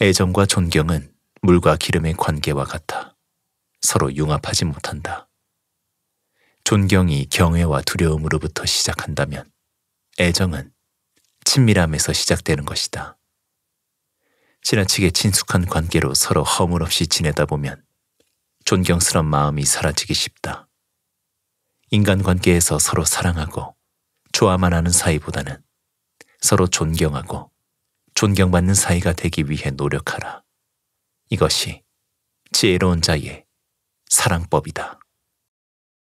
애정과 존경은 물과 기름의 관계와 같아 서로 융합하지 못한다. 존경이 경외와 두려움으로부터 시작한다면 애정은 친밀함에서 시작되는 것이다. 지나치게 친숙한 관계로 서로 허물없이 지내다 보면 존경스런 마음이 사라지기 쉽다. 인간관계에서 서로 사랑하고 좋아만 하는 사이보다는 서로 존경하고 존경받는 사이가 되기 위해 노력하라. 이것이 지혜로운 자의 사랑법이다.